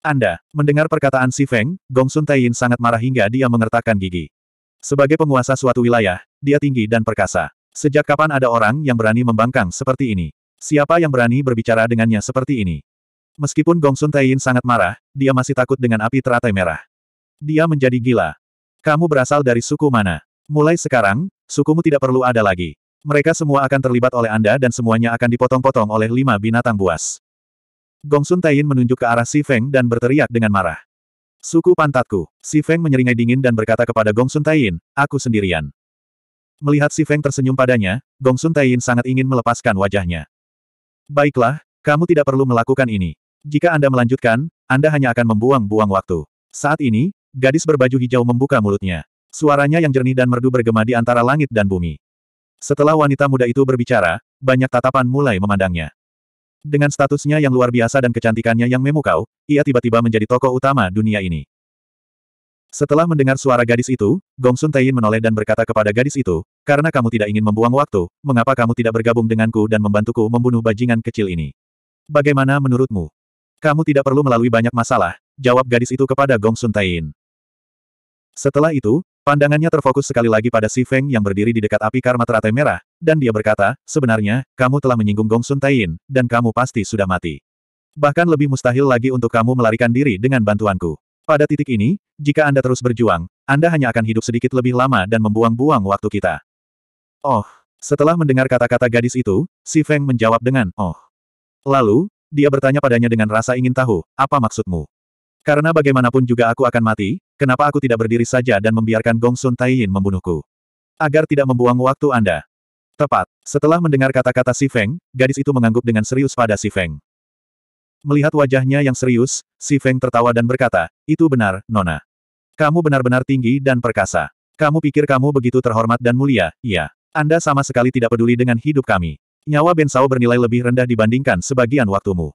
Anda, mendengar perkataan Si Feng, Gong Sun Taiyin sangat marah hingga dia mengertakkan gigi. Sebagai penguasa suatu wilayah, dia tinggi dan perkasa. Sejak kapan ada orang yang berani membangkang seperti ini? Siapa yang berani berbicara dengannya seperti ini? Meskipun Gong Sun Taiyin sangat marah, dia masih takut dengan api teratai merah. Dia menjadi gila. Kamu berasal dari suku mana? Mulai sekarang, sukumu tidak perlu ada lagi. Mereka semua akan terlibat oleh Anda dan semuanya akan dipotong-potong oleh lima binatang buas. Gong Sun Taiyin menunjuk ke arah Si Feng dan berteriak dengan marah. Suku pantatku, Si Feng menyeringai dingin dan berkata kepada Gong Sun Taiyin, aku sendirian. Melihat Si Feng tersenyum padanya, Gong Sun Taiyin sangat ingin melepaskan wajahnya. Baiklah, kamu tidak perlu melakukan ini. Jika Anda melanjutkan, Anda hanya akan membuang-buang waktu. Saat ini, gadis berbaju hijau membuka mulutnya. Suaranya yang jernih dan merdu bergema di antara langit dan bumi. Setelah wanita muda itu berbicara, banyak tatapan mulai memandangnya. Dengan statusnya yang luar biasa dan kecantikannya yang memukau, ia tiba-tiba menjadi tokoh utama dunia ini. Setelah mendengar suara gadis itu, Gongsun Sun Taiyin menoleh dan berkata kepada gadis itu, karena kamu tidak ingin membuang waktu, mengapa kamu tidak bergabung denganku dan membantuku membunuh bajingan kecil ini? Bagaimana menurutmu? Kamu tidak perlu melalui banyak masalah, jawab gadis itu kepada Gongsun Sun Taiyin. Setelah itu, pandangannya terfokus sekali lagi pada Si Feng yang berdiri di dekat api karma teratai merah, dan dia berkata, sebenarnya, kamu telah menyinggung Gongsun Sun Taiyin, dan kamu pasti sudah mati. Bahkan lebih mustahil lagi untuk kamu melarikan diri dengan bantuanku. Pada titik ini, jika Anda terus berjuang, Anda hanya akan hidup sedikit lebih lama dan membuang-buang waktu kita. Oh, setelah mendengar kata-kata gadis itu, Si Feng menjawab dengan, oh. Lalu, dia bertanya padanya dengan rasa ingin tahu, apa maksudmu? Karena bagaimanapun juga aku akan mati, kenapa aku tidak berdiri saja dan membiarkan Gong Sun Taiyin membunuhku? Agar tidak membuang waktu Anda. Tepat, setelah mendengar kata-kata Si Feng, gadis itu mengangguk dengan serius pada Si Feng. Melihat wajahnya yang serius, Si Feng tertawa dan berkata, itu benar, Nona. Kamu benar-benar tinggi dan perkasa. Kamu pikir kamu begitu terhormat dan mulia, iya. Anda sama sekali tidak peduli dengan hidup kami. Nyawa Ben Sao bernilai lebih rendah dibandingkan sebagian waktumu.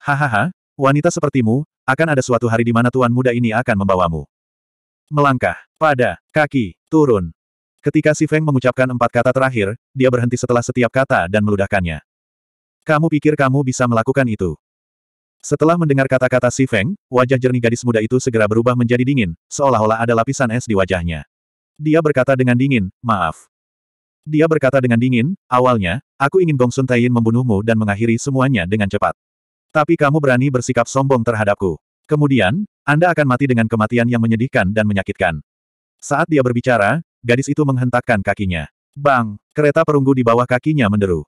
Hahaha, wanita sepertimu, akan ada suatu hari di mana tuan muda ini akan membawamu. Melangkah, pada, kaki, turun. Ketika Si Feng mengucapkan empat kata terakhir, dia berhenti setelah setiap kata dan meludahkannya. Kamu pikir kamu bisa melakukan itu? Setelah mendengar kata-kata Si Feng, wajah jernih gadis muda itu segera berubah menjadi dingin, seolah-olah ada lapisan es di wajahnya. Dia berkata dengan dingin, maaf. Dia berkata dengan dingin, awalnya, aku ingin Gong Sun Taiyin membunuhmu dan mengakhiri semuanya dengan cepat. Tapi kamu berani bersikap sombong terhadapku. Kemudian, Anda akan mati dengan kematian yang menyedihkan dan menyakitkan. Saat dia berbicara, gadis itu menghentakkan kakinya. Bang, kereta perunggu di bawah kakinya menderu.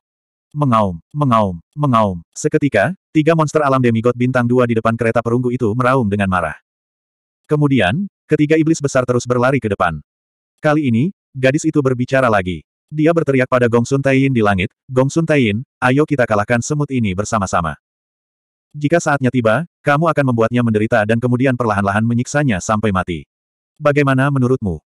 Mengaum, mengaum, mengaum. Seketika, tiga monster alam demigod bintang dua di depan kereta perunggu itu meraung dengan marah. Kemudian, ketiga iblis besar terus berlari ke depan. Kali ini, gadis itu berbicara lagi. Dia berteriak pada Gongsun Sun Taiyin di langit, Gongsun Sun Taiyin, ayo kita kalahkan semut ini bersama-sama. Jika saatnya tiba, kamu akan membuatnya menderita dan kemudian perlahan-lahan menyiksanya sampai mati. Bagaimana menurutmu?